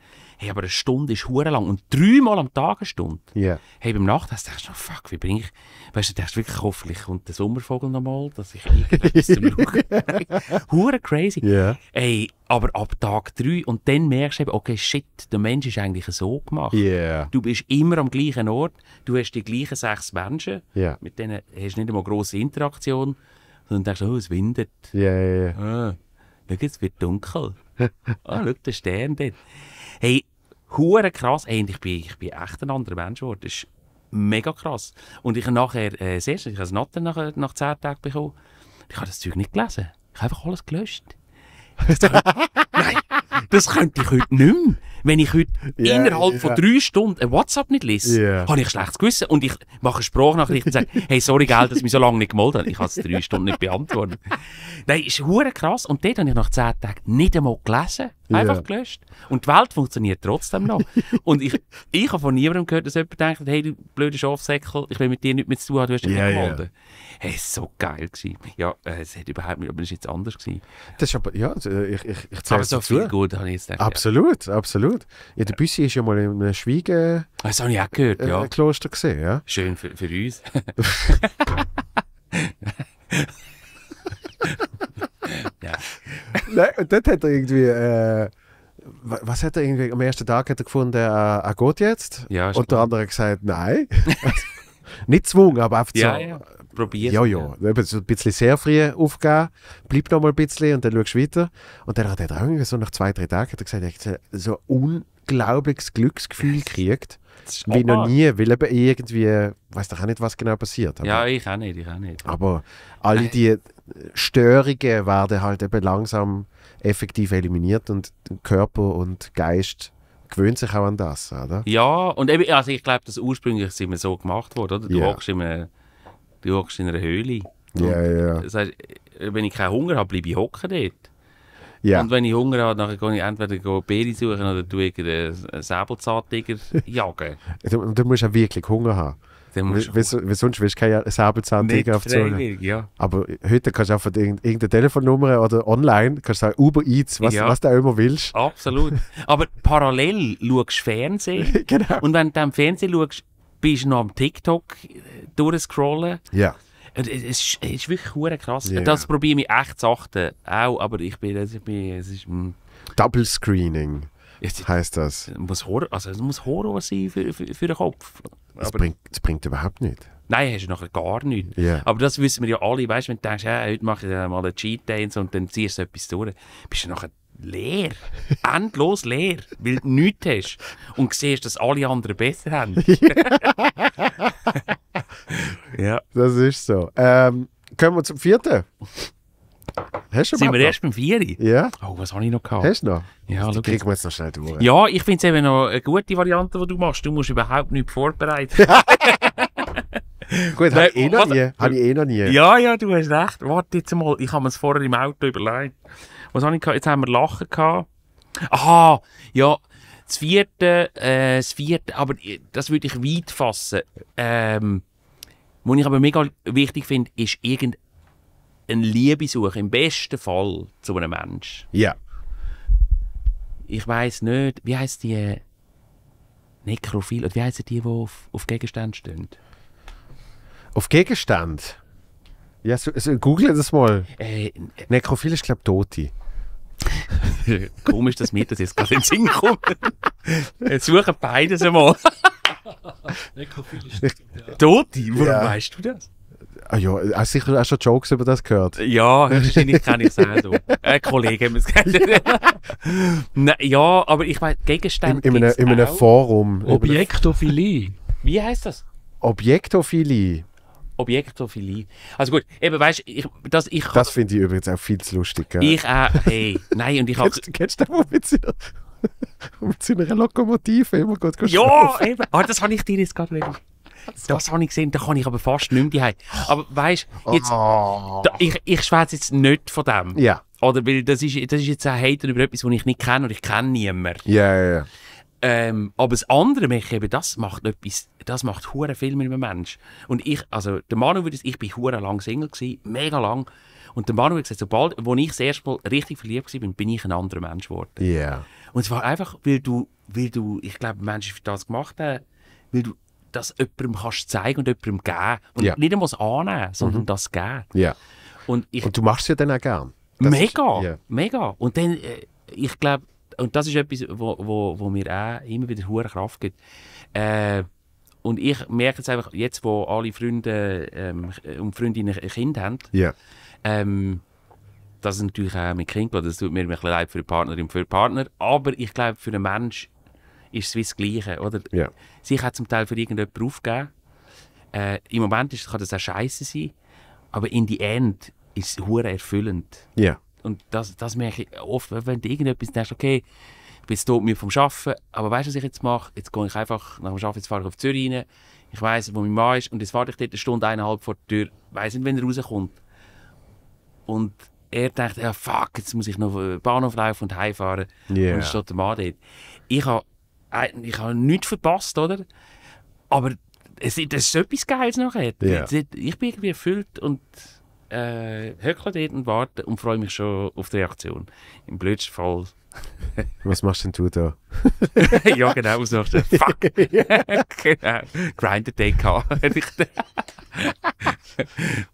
Hey, aber eine Stunde ist hure lang und dreimal am Tag eine Stunde. Yeah. Hey, beim Nachtessen denkst du, oh, fuck, wie bringe ich... Weißt du, denkst wirklich, hoffentlich kommt der Sommervogel nochmal, dass ich irgendetwas zum Schauen Hure Yeah. Hey, aber ab Tag drei und dann merkst du eben, okay, shit, der Mensch ist eigentlich so gemacht. Yeah. Du bist immer am gleichen Ort, du hast die gleichen sechs Menschen, yeah. mit denen hast du nicht einmal grosse Interaktion, sondern denkst, oh, es windet. Ja, ja, ja. Ah, schau, es wird dunkel. ah, schau, der Stern dort. Hey, Hure krass. Hey, ich, bin, ich bin echt ein anderer Mensch geworden. Das ist mega krass. Und ich habe nachher, äh, das ich habe Noten nach, nach 10 Tagen bekommen. Ich habe das Zeug nicht gelesen. Ich habe einfach alles gelöscht. nein, das könnte ich heute nicht mehr. Wenn ich heute yeah, innerhalb yeah. von drei Stunden ein WhatsApp nicht lese, yeah. habe ich ein schlechtes Gewissen. Und ich mache eine Sprachnachricht und sage, hey, sorry, gell, dass ich mich so lange nicht gemeldet habe. Ich habe es drei Stunden nicht beantwortet. Nein, ist hure krass. Und dort habe ich nach zehn Tagen nicht einmal gelesen. Einfach ja. gelöscht. Und die Welt funktioniert trotzdem noch. und ich, ich habe von niemandem gehört, dass jemand denkt, hey, du blöde Schafsäckel, ich will mit dir nichts mehr zu tun haben, du hast dich yeah, nicht gemeldet. Es war so geil gewesen. Ja, äh, es hat überhaupt nicht, aber es war jetzt anders gewesen. Das ist aber, ja, also, ich, ich, ich Aber so viel gut habe ich jetzt gedacht. Absolut, ja. absolut. Ja, der äh. Büssi ist ja mal in einem Schweigen... Ah, das habe ich auch gehört, äh, ja. Kloster gesehen, ja. Schön für, für uns. Nein, und dort hat er irgendwie. Äh, was hat er irgendwie am ersten Tag hat er gefunden, äh, er geht jetzt? Ja, und der andere hat gesagt, nein. Nicht zwungen, aber einfach ja, so. Ja, probieren. Ja, ja. ja. ein bisschen sehr früh aufgeben, bleib noch mal ein bisschen und dann schaust du weiter. Und dann hat er auch irgendwie so nach zwei, drei Tagen hat er gesagt, er hat so ein unglaubliches Glücksgefühl gekriegt. Wie noch nie, weil eben irgendwie, weiß doch auch nicht, was genau passiert. Aber, ja, ich auch nicht, ich auch nicht. Aber alle die Störungen werden halt eben langsam effektiv eliminiert und Körper und Geist gewöhnt sich auch an das, oder? Ja, und eben, also ich glaube, das ursprünglich sind wir so gemacht worden, oder? Du yeah. hockst in, in einer Höhle. Ja, ja. Yeah. Das heißt, wenn ich keinen Hunger habe, bleibe ich hocken dort. Ja. Und wenn ich Hunger habe, dann gehe ich entweder Beeren suchen oder einen Säbelzahntiger jagen. du, du musst ja wirklich Hunger haben. Weil sonst willst du keine Säbelzahntiger auf Zone. Ja. Aber heute kannst du einfach irgendeine Telefonnummer oder online, kannst du sagen Uber Eats, was, ja. was du auch immer willst. Absolut. Aber parallel schaust du Fernsehen. genau. Und wenn du am Fernsehen schaust, bist du noch am TikTok äh, durchscrollen. Ja. es ist, es ist wirklich krass. Yeah. Das probiere ich echt zu achten. Auch, aber ich bin, also ich bin es ist... Mm. Double Screening. heißt das. Muss Horror, also es muss Horror sein für, für, für den Kopf. Es bringt, bringt überhaupt nichts. Nein, hast du nachher gar nichts. Yeah. Aber das wissen wir ja alle. Weißt wenn du denkst, ja, heute mache ich äh, mal einen Cheat Dance und dann ziehst du etwas durch, bist du nachher leer. Endlos leer. Weil du nichts hast. Und siehst, dass alle anderen besser haben. ja. Das ist so. Ähm, kommen wir zum vierten. Hast du Sind wir erst beim Vieri? Ja. Oh, was habe ich noch gehabt? Hast du noch? Ja, die kriegen wir jetzt noch schnell durch. Ja, ich finde es eben noch eine gute Variante, die du machst. Du musst überhaupt nichts vorbereiten. Gut, habe ich, eh noch nie. hab ich eh noch nie. Ja, ja, du hast recht. Warte jetzt mal, ich habe mir es vorher im Auto überlegt. Was habe ich gehabt? Jetzt haben wir Lachen gehabt. Aha, ja, das vierte, äh, das vierte, aber äh, das würde ich weit fassen. Ähm, was ich aber mega wichtig finde, ist irgendein eine Liebe suchen, im besten Fall zu einem Menschen. Ja. Ich weiß nicht, wie heißt die äh, Nekrophil, oder wie heißen die, die auf, auf Gegenstand stehen? Auf Gegenstand? Ja, so, so, google das mal. Äh, Nekrophil ist, glaube ich, Tote. Komisch, dass mir das jetzt gerade in den Sinn kommt. Jetzt äh, suchen beides einmal. Nekrophil ist Tote. Tote? Warum ja. weißt du das? Ah ja, äh, hast du sicher auch schon Jokes über das gehört? Ja, wahrscheinlich kenne äh, ich es auch. Ein Kollege hat es gesagt. ja, aber ich meine, Gegenstände In, in, einem, in einem Forum. Objektophilie. Wie heißt das? Objektophilie. Objektophilie. Also gut, eben weißt ich, das ich Das finde ich übrigens auch viel zu lustig. Gell? Ich auch, hey, nein, und ich habe. Kennst du den, wo mit seiner, mit seiner Lokomotive immer gut Ja, eben. Ah, das habe ich dir jetzt gerade wirklich. Das habe ich gesehen, da kann ich aber fast nicht mehr Aber weißt du, oh. ich, ich schwätze jetzt nicht von dem. Ja. Oder weil das ist, das ist jetzt ein Hater über etwas, das ich nicht kenne und ich kenne niemanden. Ja, ja, ja. Ähm, aber das andere, mich eben, das macht etwas, das macht hure viel mit einem Menschen. Und ich, also der Manu würde ich bin hure lang Single gewesen, mega lang. Und der Manu hat gesagt, sobald, wo ich das erste Mal richtig verliebt war, bin, bin ich ein anderer Mensch geworden. Yeah. Und es war einfach, weil du, weil du, ich glaube, Menschen für das gemacht haben, äh, weil du das jemandem kannst zeigen und jemandem geben. Und ja. nicht einmal das annehmen, sondern mhm. das geben. Ja. Und, ich, und du machst es ja dann auch gern. Das mega, ist, yeah. mega. Und dann, äh, ich glaube, und das ist etwas, wo, wo, wo mir auch immer wieder hohe Kraft gibt. Äh, und ich merke jetzt einfach, jetzt wo alle Freunde ähm, und Freundinnen ein Kind haben, yeah. ähm, das ist natürlich auch mit Kind, das tut mir ein bisschen leid für die Partnerin und für den Partner, aber ich glaube, für einen Menschen ist es wie das Gleiche. Oder? Ja. Sie kann zum Teil für irgendjemanden aufgegeben. Äh, Im Moment ist, kann das auch scheiße sein, aber in die End ist es erfüllend. Ja. Und das, das merke ich oft, wenn du irgendetwas denkst, okay, ich bis tot mir vom Arbeiten, aber weißt du, was ich jetzt mache? Jetzt gehe ich einfach nach dem Arbeiten, jetzt fahre ich auf Zürich rein, ich weiß, wo mein Mann ist und jetzt warte ich dort eine Stunde, eineinhalb vor der Tür, weiß nicht, wenn er rauskommt. Und er denkt, ja fuck, jetzt muss ich noch äh, Bahnhof laufen und heimfahren. Yeah. Und dann steht der Mann dort. Ich habe äh, ich habe nichts verpasst, oder? Aber es, das ist etwas Geiles nachher. Yeah. Ich bin irgendwie erfüllt und äh, höckle dort und warte und freue mich schon auf die Reaktion. Im blödsten Fall. Was machst denn du da? ja, genau, was machst du? Fuck! genau. Grinder DK.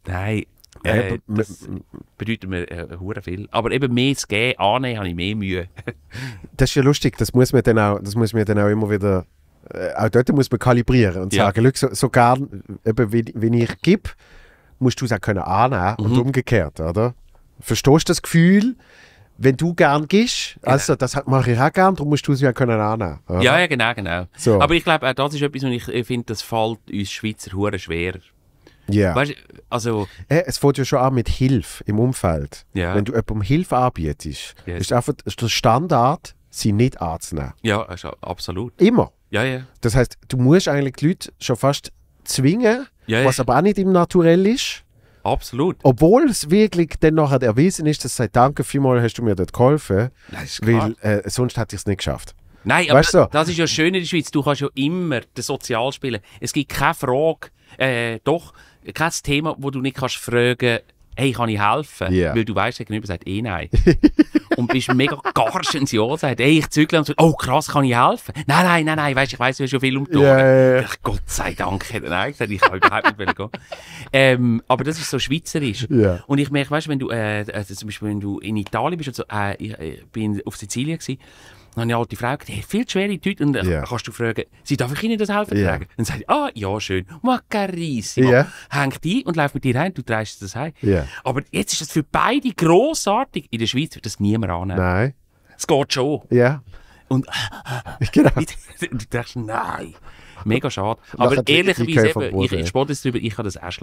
Nein, äh, das bedeutet mir äh, viel. Aber eben mehr zu geben, annehmen, habe ich mehr Mühe. das ist ja lustig, das muss man dann auch, das muss man dann auch immer wieder, äh, auch dort muss man kalibrieren und ja. sagen, look, so, so gern, eben, wenn, wenn ich gebe, musst du es auch können annehmen mhm. und umgekehrt, oder? Verstehst du das Gefühl, wenn du gern gibst, genau. also das mache ich auch gern, darum musst du es ja können annehmen. Ja, ja, genau, genau. So. Aber ich glaube, auch das ist etwas, und ich, finde, das fällt uns Schweizer Huren schwer ja. Weißt, also, es fängt ja schon an mit Hilfe im Umfeld. Ja. Wenn du jemandem Hilfe anbietest, yes. ist einfach ist der Standard, sie nicht anzunehmen. Ja, absolut. Immer. Ja, ja. Das heißt, du musst eigentlich die Leute schon fast zwingen, ja, was aber auch nicht im Naturell ist. Absolut. Obwohl es wirklich dann nachher erwiesen ist, dass sei Danke vielmals, hast du mir dort geholfen. Das weil äh, sonst hätte ich es nicht geschafft. Nein, weißt aber du? das ist ja schön in der Schweiz. Du kannst ja immer den Sozial spielen. Es gibt keine Frage, äh, doch, kein Thema, wo du nicht kannst fragen hey, kann ich helfen? Yeah. Weil du weißt, der Gegenüber sagt eh nein. und bist mega garsch ins Ja sagt, hey, ich zügle und so, oh krass, kann ich helfen? Nein, nein, nein, nein, weißt, ich weiss, du hast schon viel umgetan. Yeah, yeah. Gott sei Dank hat er nein gesagt, ich kann überhaupt nicht gehen. Ähm, aber das ist so schweizerisch. Yeah. Und ich merke, weißt wenn du, äh, also zum Beispiel, wenn du in Italien bist und so, äh, ich, ich bin auf Sizilien gewesen, dann habe ich eine alte Frau gesagt, hey, viel schwere Tüte. Und dann yeah. kannst du fragen, sie darf ich Ihnen das helfen yeah. Dann sagt ah, ja, schön, macarissimo. Yeah. Hängt ein und läuft mit dir heim, du trägst das heim. Yeah. Aber jetzt ist das für beide grossartig. In der Schweiz wird das niemand annehmen. Nein. Es geht schon. Ja. Yeah. Und genau. du denkst, nein. Mega schade. Aber ehrlicherweise, ich, ich, ich, ich, ich, ich, ich, ich, ich, ich,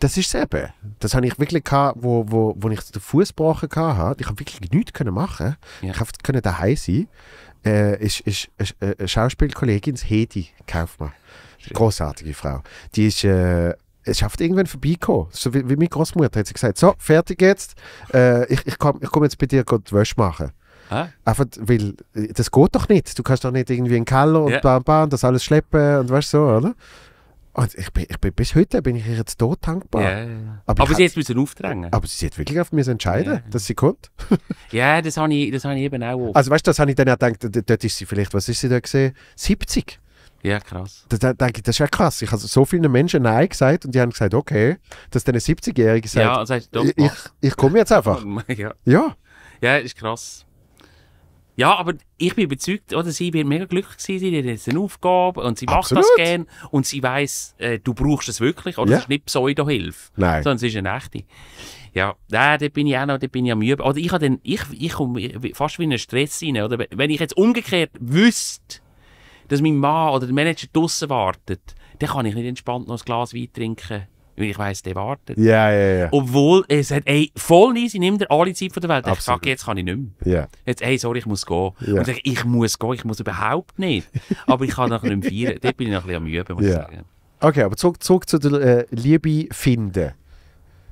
das ist es eben. Das habe ich wirklich, gehabt, wo, wo, wo ich den Fuß gebrochen hatte. Ich habe wirklich nichts machen. Ja. Ich konnte daheim sein. Äh, ist, ist, ist, äh, eine Schauspielkollegin, Hedi Kaufmann. Großartige Frau. Die ist. Äh, es schafft irgendwann vorbeigekommen. So wie, wie meine Großmutter hat sie gesagt: So, fertig jetzt. Äh, ich ich komme ich komm jetzt bei dir die Wäsche machen. Ah. Einfach, weil äh, das geht doch nicht. Du kannst doch nicht irgendwie in den Keller und yeah. bam, bam, das alles schleppen und weißt so, oder? Also ich bin, ich bin, bis heute bin ich jetzt tot dankbar. Ja, ja. Aber, aber sie jetzt müssen aufdrängen. Aber sie hat wirklich auf mich entscheiden, ja. dass sie kommt. ja, das habe ich, hab ich eben auch. Oft. Also weißt du, das habe ich dann auch gedacht, dort ist sie vielleicht, was ist sie da gesehen? 70. Ja, krass. Da, denke ich, das ist ja krass. Ich habe so vielen Menschen Nein gesagt und die haben gesagt, okay, dass dann ein 70 jähriger sagt, ja, also, das heißt, ich, ich, ich komme jetzt einfach. ja. ja. Ja, ist krass. Ja, aber ich bin überzeugt, oder, sie wird mega glücklich sein, sie hat jetzt eine Aufgabe und sie Absolut. macht das gerne und sie weiß, äh, du brauchst es wirklich, oder? Ja. Es ist nicht Pseudo-Hilfe, Nein. sondern es ist eine echte. Ja, nein, da bin ich auch noch, da bin ich am Üben. Oder ich, dann, ich, ich komme fast wie in einen Stress rein, oder? Wenn ich jetzt umgekehrt wüsste, dass mein Mann oder der Manager draussen wartet, dann kann ich nicht entspannt noch ein Glas Wein trinken weil Ich weiss, der wartet. Ja, ja, ja. Obwohl er sagt, ey, voll easy, nimm dir alle Zeit von der Welt. Ich sage, jetzt kann ich nicht mehr. Yeah. Jetzt, ey, sorry, ich muss gehen. Yeah. Und ich, ich muss gehen, ich muss überhaupt nicht. aber ich kann nachher nicht mehr feiern. Dort bin ich noch ein bisschen am Üben, muss yeah. ich sagen. Okay, aber zurück, zurück zu der äh, Liebe finden.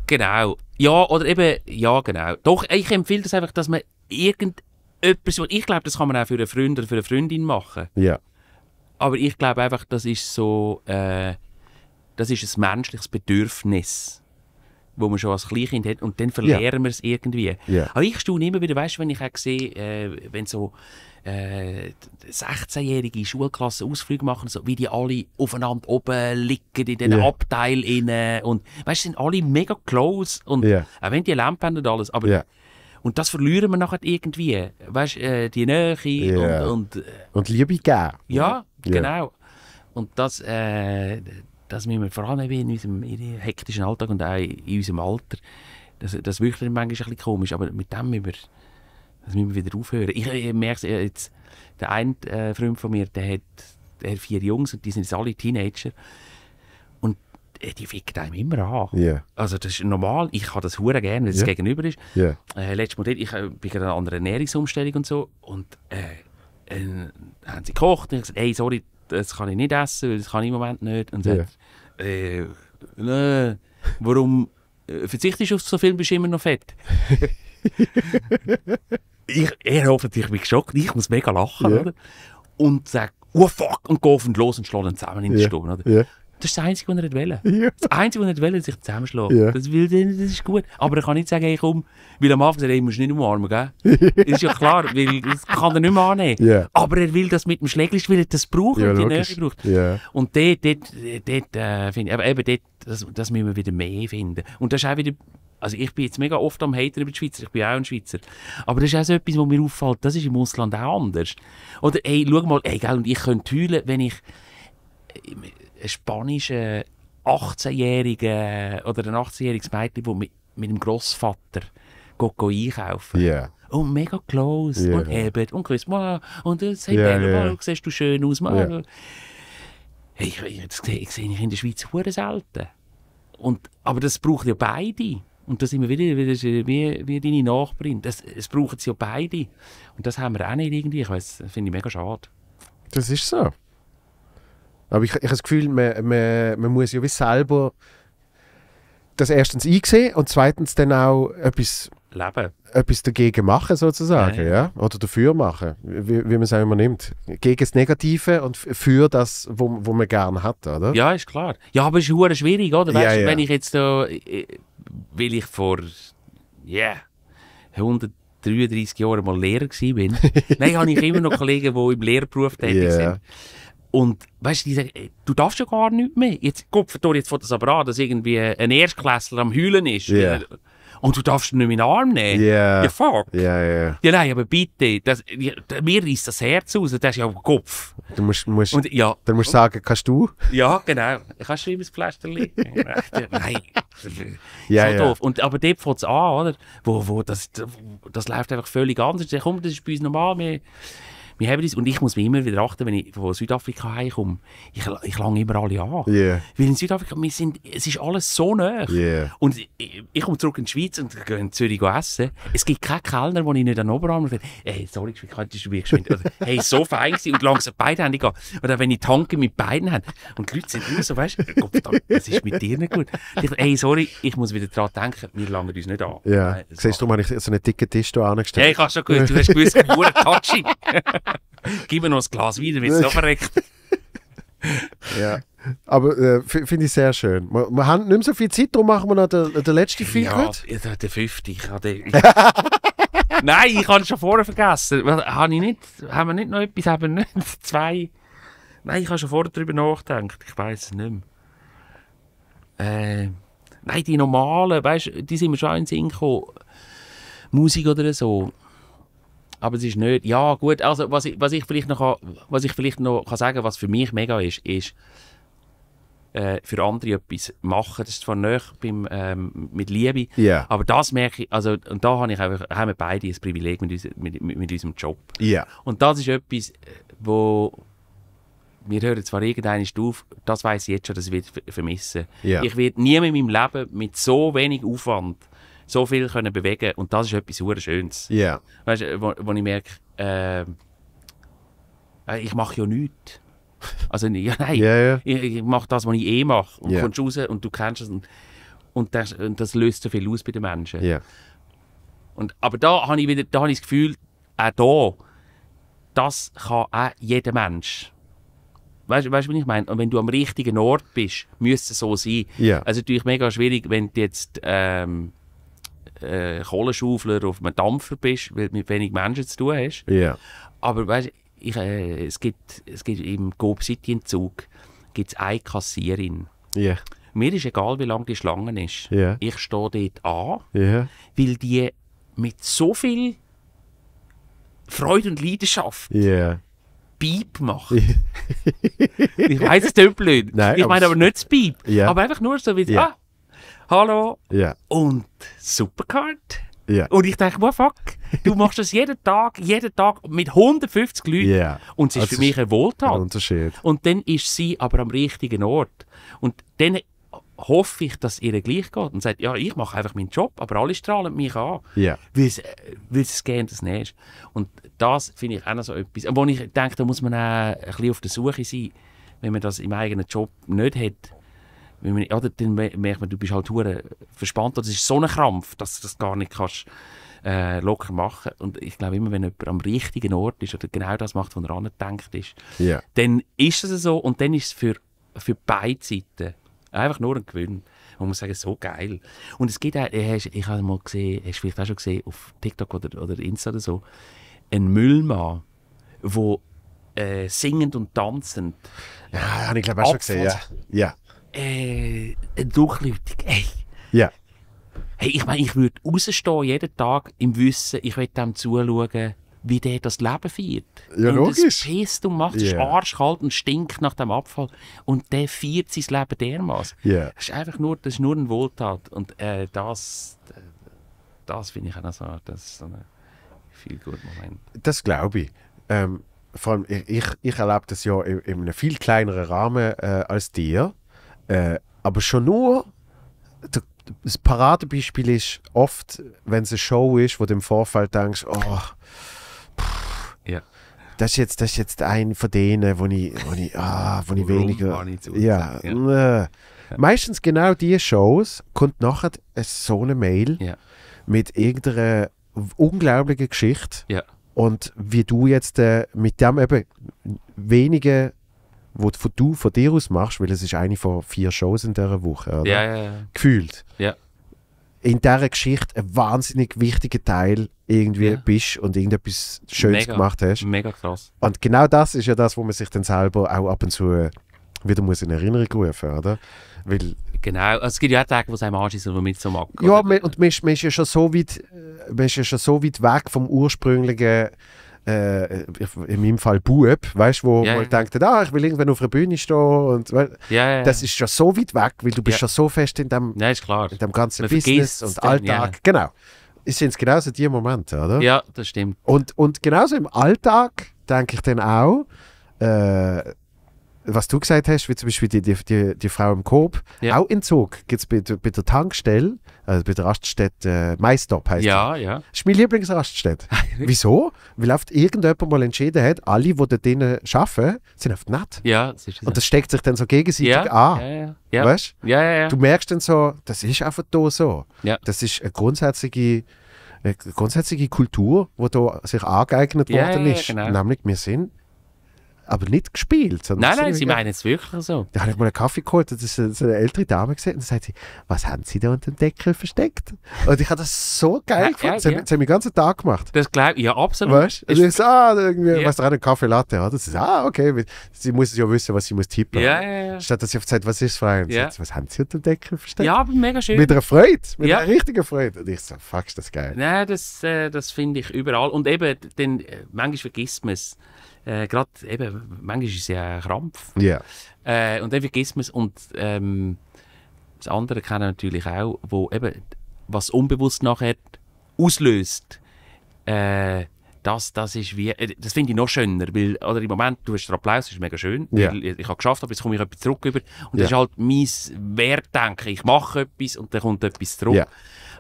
Genau. Ja, oder eben, ja, genau. Doch, ich empfehle das einfach, dass man irgendetwas, ich glaube, das kann man auch für einen Freund oder für eine Freundin machen. Ja. Aber ich glaube einfach, das ist so, äh, das ist ein menschliches Bedürfnis wo man schon als Kleinkind hat und dann verlieren yeah. wir es irgendwie. Yeah. Aber ich staune immer wieder, weißt, du, wenn ich auch sehe, äh, wenn so äh, 16-jährige Schulklassen Ausflüge machen, so, wie die alle aufeinander oben liegen in diesen yeah. Abteil innen und weißt, sind alle mega close und yeah. auch wenn die Lampen haben und alles, aber yeah. und das verlieren wir nachher irgendwie, weißt, äh, die Nähe und und, äh, und Liebe geben. Ja, genau. Und das äh, das wir vor allem in unserem in hektischen Alltag und auch in unserem Alter, das, das wirkt manchmal ein bisschen komisch, aber mit dem müssen wir, das müssen wir wieder aufhören. Ich, ich merke es äh, jetzt, der eine äh, Freund von mir, der hat, der hat vier Jungs und die sind jetzt alle Teenager und äh, die ficken einem immer an. Yeah. Also das ist normal, ich kann das hure gerne, wenn es yeah. gegenüber ist. Yeah. Äh, letztes Mal, ich äh, bin gerade an einer anderen Ernährungsumstellung und so und äh, äh, haben sie gekocht und ich gesagt, hey, sorry, das kann ich nicht essen, weil das kann ich im Moment nicht. Und sagt, ja. äh, ne, warum äh, verzichtest du auf so viel, bist du immer noch fett? ich, er hofft, ich bin geschockt, ich muss mega lachen. Ja. Oder? Und sagt, oh fuck, und geh auf und los und schlagen zusammen in die ja. Stube. Oder? Das ist das Einzige, was er wollte. Ja. Das Einzige, was er will, ist sich zusammenschlagen. Ja. Das, das ist gut. Aber er kann nicht sagen, ich komme. weil am Anfang sagt er, hey, musst nicht umarmen, gell? Ist ja klar, weil das kann er nicht mehr annehmen. Ja. Aber er will das mit dem Schläglisch, weil er das braucht ja, und die Nähe braucht. Ja. Und dort, dort, dort äh, finde ich, aber eben dort, das, das müssen wir wieder mehr finden. Und das ist auch wieder also ich bin jetzt mega oft am Hater über die Schweizer, ich bin auch ein Schweizer. Aber das ist auch so etwas, was mir auffällt, das ist im Ausland auch anders. Oder, ey, schau mal, ey, gell, und ich könnte heulen, wenn ich spanischen 18-jährigen oder ein 18-jähriges Mädchen, das mit, mit dem Grossvater geht, geht einkaufen yeah. Und mega close yeah. und Herbert und Chris. Wow. Und jetzt hey, yeah, yeah. siehst du schön aus. Yeah. Hey, ich, das sehe ich in der Schweiz sehr selten. Und, aber das braucht ja beide. Und da sind wir wieder, wie, wie deine Nachbarin. Das, es brauchen sie ja beide. Und das haben wir auch nicht irgendwie. Ich weiß, das finde ich mega schade. Das ist so. Aber ich, ich habe das Gefühl, man, man, man muss ja wie selber das erstens einsehen und zweitens dann auch etwas, Leben. etwas dagegen machen, sozusagen. Ja, ja. ja? Oder dafür machen, wie, wie man es auch immer nimmt. Gegen das Negative und für das, wo, wo man gerne hat, oder? Ja, ist klar. Ja, aber es ist schwierig, oder? Weißt, ja, Wenn ich jetzt da, äh, will ich vor, yeah, 100 33 Jahre mal Lehrer war. Nein, habe ich immer noch Kollegen, die im Lehrberuf tätig yeah. sind. Und weißt du, die sagen, äh, du darfst ja gar nichts mehr. Jetzt, Gopfertor, jetzt fängt das aber an, dass irgendwie ein Erstklässler am Heulen ist. Yeah. Und du darfst ihn nicht in den Arm nehmen. Yeah. Ja, fuck. Yeah, yeah. Ja, nein, aber bitte, das, ja, mir reißt das Herz aus, das ist ja auf den Kopf. Du musst, musst, und, ja. dann musst sagen, kannst du? Ja, genau. Kannst du ihm ein Pflasterli? nein. Ja, so ja. doof. Und, aber dort fängt es an, oder? Wo, wo, das, das läuft einfach völlig anders. Komm, das ist bei uns normal. Wir, wir haben das, und ich muss mich immer wieder achten, wenn ich von Südafrika heimkomme, ich, ich lange immer alle an. Yeah. Weil in Südafrika, wir sind, es ist alles so nah. Yeah. Und ich, ich, komme zurück in die Schweiz und gehe in Zürich essen. Es gibt keinen Kellner, wo ich nicht an den Oberarm sage, hey, sorry, geschwind, könntest du mir Oder, hey, so fein und langsam beide Hände gehen. Oder wenn ich tanke mit beiden Händen. Und die Leute sind immer so, weißt du, das ist mit dir nicht gut. Ich, hey, sorry, ich muss wieder daran denken, wir langen uns nicht an. Ja. Yeah. Siehst du, man ich so einen dicken Tisch hier angestellt. Hey, ich habe schon gut, du hast gewusst, ich touchy. Gib mir noch das Glas wieder, dann wird es noch verreckt. ja. Aber äh, finde ich sehr schön. Wir, wir, haben nicht mehr so viel Zeit, darum machen wir noch den, den letzten Film. Ja, der, der fünfte. Ich den, Nein, ich habe es schon vorher vergessen. Habe ich nicht, haben wir nicht noch etwas? Haben wir nicht zwei? Nein, ich habe schon vorher darüber nachgedacht. Ich weiß es nicht mehr. Äh, nein, die normalen, weißt die sind mir schon in den Sinn gekommen. Musik oder so aber es ist nicht. Ja, gut, also was ich, was ich vielleicht noch, kann, was ich vielleicht noch kann sagen was für mich mega ist, ist äh, für andere etwas machen. Das ist zwar näher beim, ähm, mit Liebe, yeah. aber das merke ich, also, und da habe ich einfach, haben wir beide ein Privileg mit, uns, mit, mit, mit unserem Job. Yeah. Und das ist etwas, äh, wo wir hören zwar irgendeine auf, das weiß ich jetzt schon, das wird vermissen. Yeah. Ich werde nie in meinem Leben mit so wenig Aufwand so viel können bewegen und das ist etwas sehr Schönes. Yeah. Weißt du, wo, wo ich merke, ähm, äh, ich mache ja nichts. Also ja, nein, yeah, yeah. ich, ich mache das, was ich eh mache und yeah. kommst raus und du kennst es und, und, das, und das löst so viel aus bei den Menschen. Yeah. Und, aber da habe ich wieder da hab ich das Gefühl, auch da, das kann auch jeder Mensch. Weißt du, was ich meine? Und wenn du am richtigen Ort bist, müsste es so sein. Yeah. Also natürlich mega schwierig, wenn du jetzt ähm, äh, Kohlenschaufler auf einem Dampfer bist, weil du mit wenig Menschen zu tun hast. Yeah. Aber weißt, ich, äh, es, gibt, es gibt im Gob City Zug gibt's eine Kassierin. Yeah. Mir ist egal, wie lang die Schlange ist. Yeah. Ich stehe dort an, yeah. weil die mit so viel Freude und Leidenschaft yeah. Beep macht. ich weiß es nicht blöd. Nein, ich meine aber nicht das Beep. Aber einfach nur so wie, ah, hallo yeah. und Supercard. Yeah. Und ich denke, wow, fuck, du machst das jeden Tag, jeden Tag mit 150 Leuten. Yeah. Und es ist also für mich ein Wohltat. Unterschied. Und dann ist sie aber am richtigen Ort. Und dann hoffe ich, dass ihr gleich geht und sagt, ja, ich mache einfach meinen Job, aber alle strahlen mich an, yeah. Äh, weil es gerne das Nähe Und das finde ich auch noch so etwas, wo ich denke, da muss man auch ein bisschen auf der Suche sein, wenn man das im eigenen Job nicht hat, man, oder, dann merkt man, du bist halt hure verspannt. Das ist so ein Krampf, dass du das gar nicht kannst äh, locker machen. kannst. Und ich glaube immer, wenn jemand am richtigen Ort ist oder genau das macht, was er angedenkt ist, yeah. dann ist es so und dann ist es für, für beide Seiten einfach nur ein Gewinn. Man muss sagen, so geil. Und es gibt auch, äh, ich habe mal gesehen, hast du vielleicht auch schon gesehen, auf TikTok oder, oder Insta oder so, einen Müllmann, der äh, singend und tanzend. Ja, habe ich glaube auch schon gesehen, ja. ja äh, eine Durchleuchtung. Ey. Ja. Hey, ich meine, ich würde rausstehen jeden Tag im Wissen, ich würde dem zuschauen, wie der das Leben feiert. Ja, und logisch. Das pisst und macht, yeah. ist arschkalt und stinkt nach dem Abfall. Und der feiert sein Leben dermaßen. Yeah. Das ist einfach nur, das ist nur eine Wohltat. Und äh, das, äh, das finde ich auch so, das ist so ein viel guter Moment. Das glaube ich. Ähm, vor allem, ich, ich erlebe das ja in, in einem viel kleineren Rahmen äh, als dir. Äh, aber schon nur, das Paradebeispiel ist oft, wenn es eine Show ist, wo du im Vorfeld denkst, oh, pff, ja. das, ist jetzt, das ist jetzt ein von denen, wo ich, wo ich, ah, wo ich weniger... Ja, ja. Äh, meistens genau diese Shows kommt nachher so eine Mail ja. mit irgendeiner unglaublichen Geschichte. Ja. Und wie du jetzt äh, mit dem eben wenigen wo, du von dir aus machst, weil es ist eine von vier Shows in dieser Woche, oder? Ja, ja, ja. Gefühlt. Ja. In dieser Geschichte ein wahnsinnig wichtiger Teil irgendwie ja. bist und irgendetwas Schönes Mega. gemacht hast. Mega krass. Und genau das ist ja das, wo man sich dann selber auch ab und zu äh, wieder muss in Erinnerung rufen, oder? Weil genau, also, es gibt ja auch Tage, wo es einem anschießt und man mit so mag. Ja, man, und man ist, man ist ja schon so weit, äh, man ist ja schon so weit weg vom ursprünglichen äh, äh, in meinem Fall Bub, weißt du, wo, ja, wo ja. denkt, ah, ich will irgendwann auf der Bühne stehen und ja, das ist schon so weit weg, weil du bist schon so fest in dem, ja, in dem ganzen Man Business und dann, Alltag, genau. Es sind genauso die Momente, oder? Ja, das stimmt. Und, und genauso im Alltag denke ich dann auch, äh, was du gesagt hast, wie zum Beispiel die, die, die, die Frau im Korb, ja. auch in Zug gibt es bei, bei, der Tankstelle, also bei der Raststätte äh, MyStop heißt Ja, die. ja. Das ist meine Lieblingsraststätte. Ah, Wieso? Weil oft irgendjemand mal entschieden hat, alle, die da drinnen arbeiten, sind oft nett. Ja, das ist das. Und das steckt sich dann so gegenseitig ja, an. Ja, ja. Ja. Weißt? Ja, ja, ja. Du merkst dann so, das ist einfach da so. Ja. Das ist eine grundsätzliche eine grundsätzliche Kultur, die da sich angeeignet worden ist. Genau. Nämlich, wir sind aber nicht gespielt. nein, nein, sie meinen es wirklich so. Da habe ich mal einen Kaffee geholt und das ist eine ältere Dame gesehen und dann sagt sie, was haben Sie da unter dem Deckel versteckt? Und ich habe das so geil ja, gefunden. Ja, sie, ja. haben, den ganzen Tag gemacht. Das glaube ich, ja, absolut. Weißt du? ich sage, ah, ja. weißt du, einen Kaffee Latte. Ja. Sie ist, ah, okay. Sie muss es ja wissen, was sie muss tippen. Ja, ja, ja. Statt dass sie oft sagt, was ist vor Ja. was haben Sie unter dem Deckel versteckt? Ja, aber mega schön. Mit einer Freude, mit einer richtigen Freude. Und ich so, fuck, ist das geil. Nein, das, äh, das finde ich überall. Und eben, dann, äh, manchmal vergisst man es. Äh, Gerade eben, manchmal ist es ja ein Krampf. Ja. Yeah. Äh, und dann vergisst man es. Und ähm, das andere kennen natürlich auch, wo eben, was unbewusst nachher auslöst. Äh, das, das ist wie, äh, das finde ich noch schöner, weil oder im Moment, du hast den Applaus, ist mega schön, yeah. ich habe geschafft, aber jetzt komme ich etwas zurück über und yeah. das ist halt mein Wertdenken, ich mache etwas und dann kommt etwas zurück. Yeah.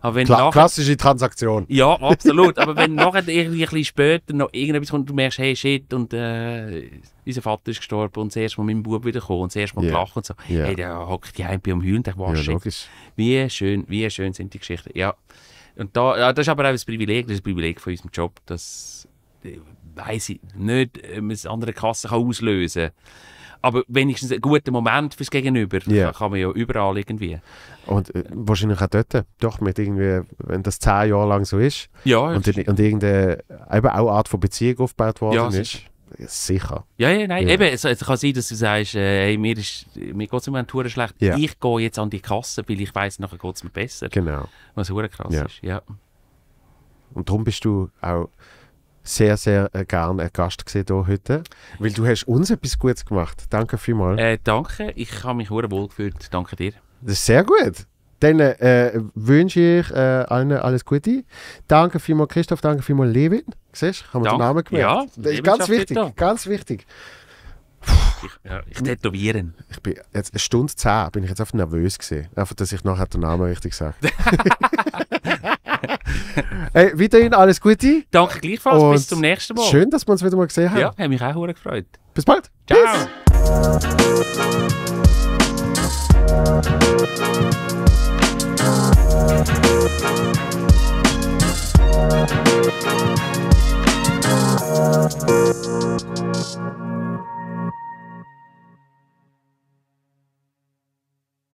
Aber wenn Kla nachher, klassische Transaktion. Ja, absolut. Aber wenn nachher irgendwie ein bisschen später noch irgendetwas kommt und du merkst, hey, shit, und äh, unser Vater ist gestorben und zuerst mal mein Bub wieder und zuerst mal yeah. gelachen und so, yeah. hey, der hockt die Heimpi am Heulen und denkt, wow, ja, wie schön, wie schön sind die Geschichten. Ja. Und da, ja, das ist aber auch ein Privileg, das ist ein Privileg von unserem Job, dass, äh, weiß ich nicht, man es andere Kassen kann auslösen kann aber wenigstens einen guten Moment fürs Gegenüber. Yeah. Kann, kann man ja überall irgendwie. Und äh, wahrscheinlich auch dort, doch, mit irgendwie, wenn das zehn Jahre lang so ist ja, und, in, und irgendeine eben auch Art von Beziehung aufgebaut worden ja, ist. Sicher. Ja, ja, nein, ja. eben, es, es, kann sein, dass du sagst, äh, hey, mir, mir geht es im Moment schlecht, ja. ich gehe jetzt an die Kasse, weil ich weiß, nachher geht es mir besser. Genau. Was auch krass ist, ja. Und darum bist du auch sehr, sehr äh, gern ein äh, Gast gesehen hier heute, weil du hast uns etwas Gutes gemacht. Danke vielmals. Äh, danke, ich habe mich sehr wohl gefühlt. Danke dir. Das ist sehr gut. Dann äh, wünsche ich äh, allen alles Gute. Danke vielmals Christoph, danke vielmals Levin. Siehst du, haben wir den Namen gemerkt. Ja, das ist ganz wichtig, ganz wichtig. Ich, ja, ich tätowieren. Ich bin jetzt eine Stunde zehn, bin ich jetzt einfach nervös gesehen. Einfach, dass ich nachher den Namen richtig sage. hey, weiterhin alles Gute. Danke gleichfalls. Und bis zum nächsten Mal. Schön, dass wir uns wieder mal gesehen haben. Ja, hat mich auch sehr gefreut. Bis bald. Ciao. Peace.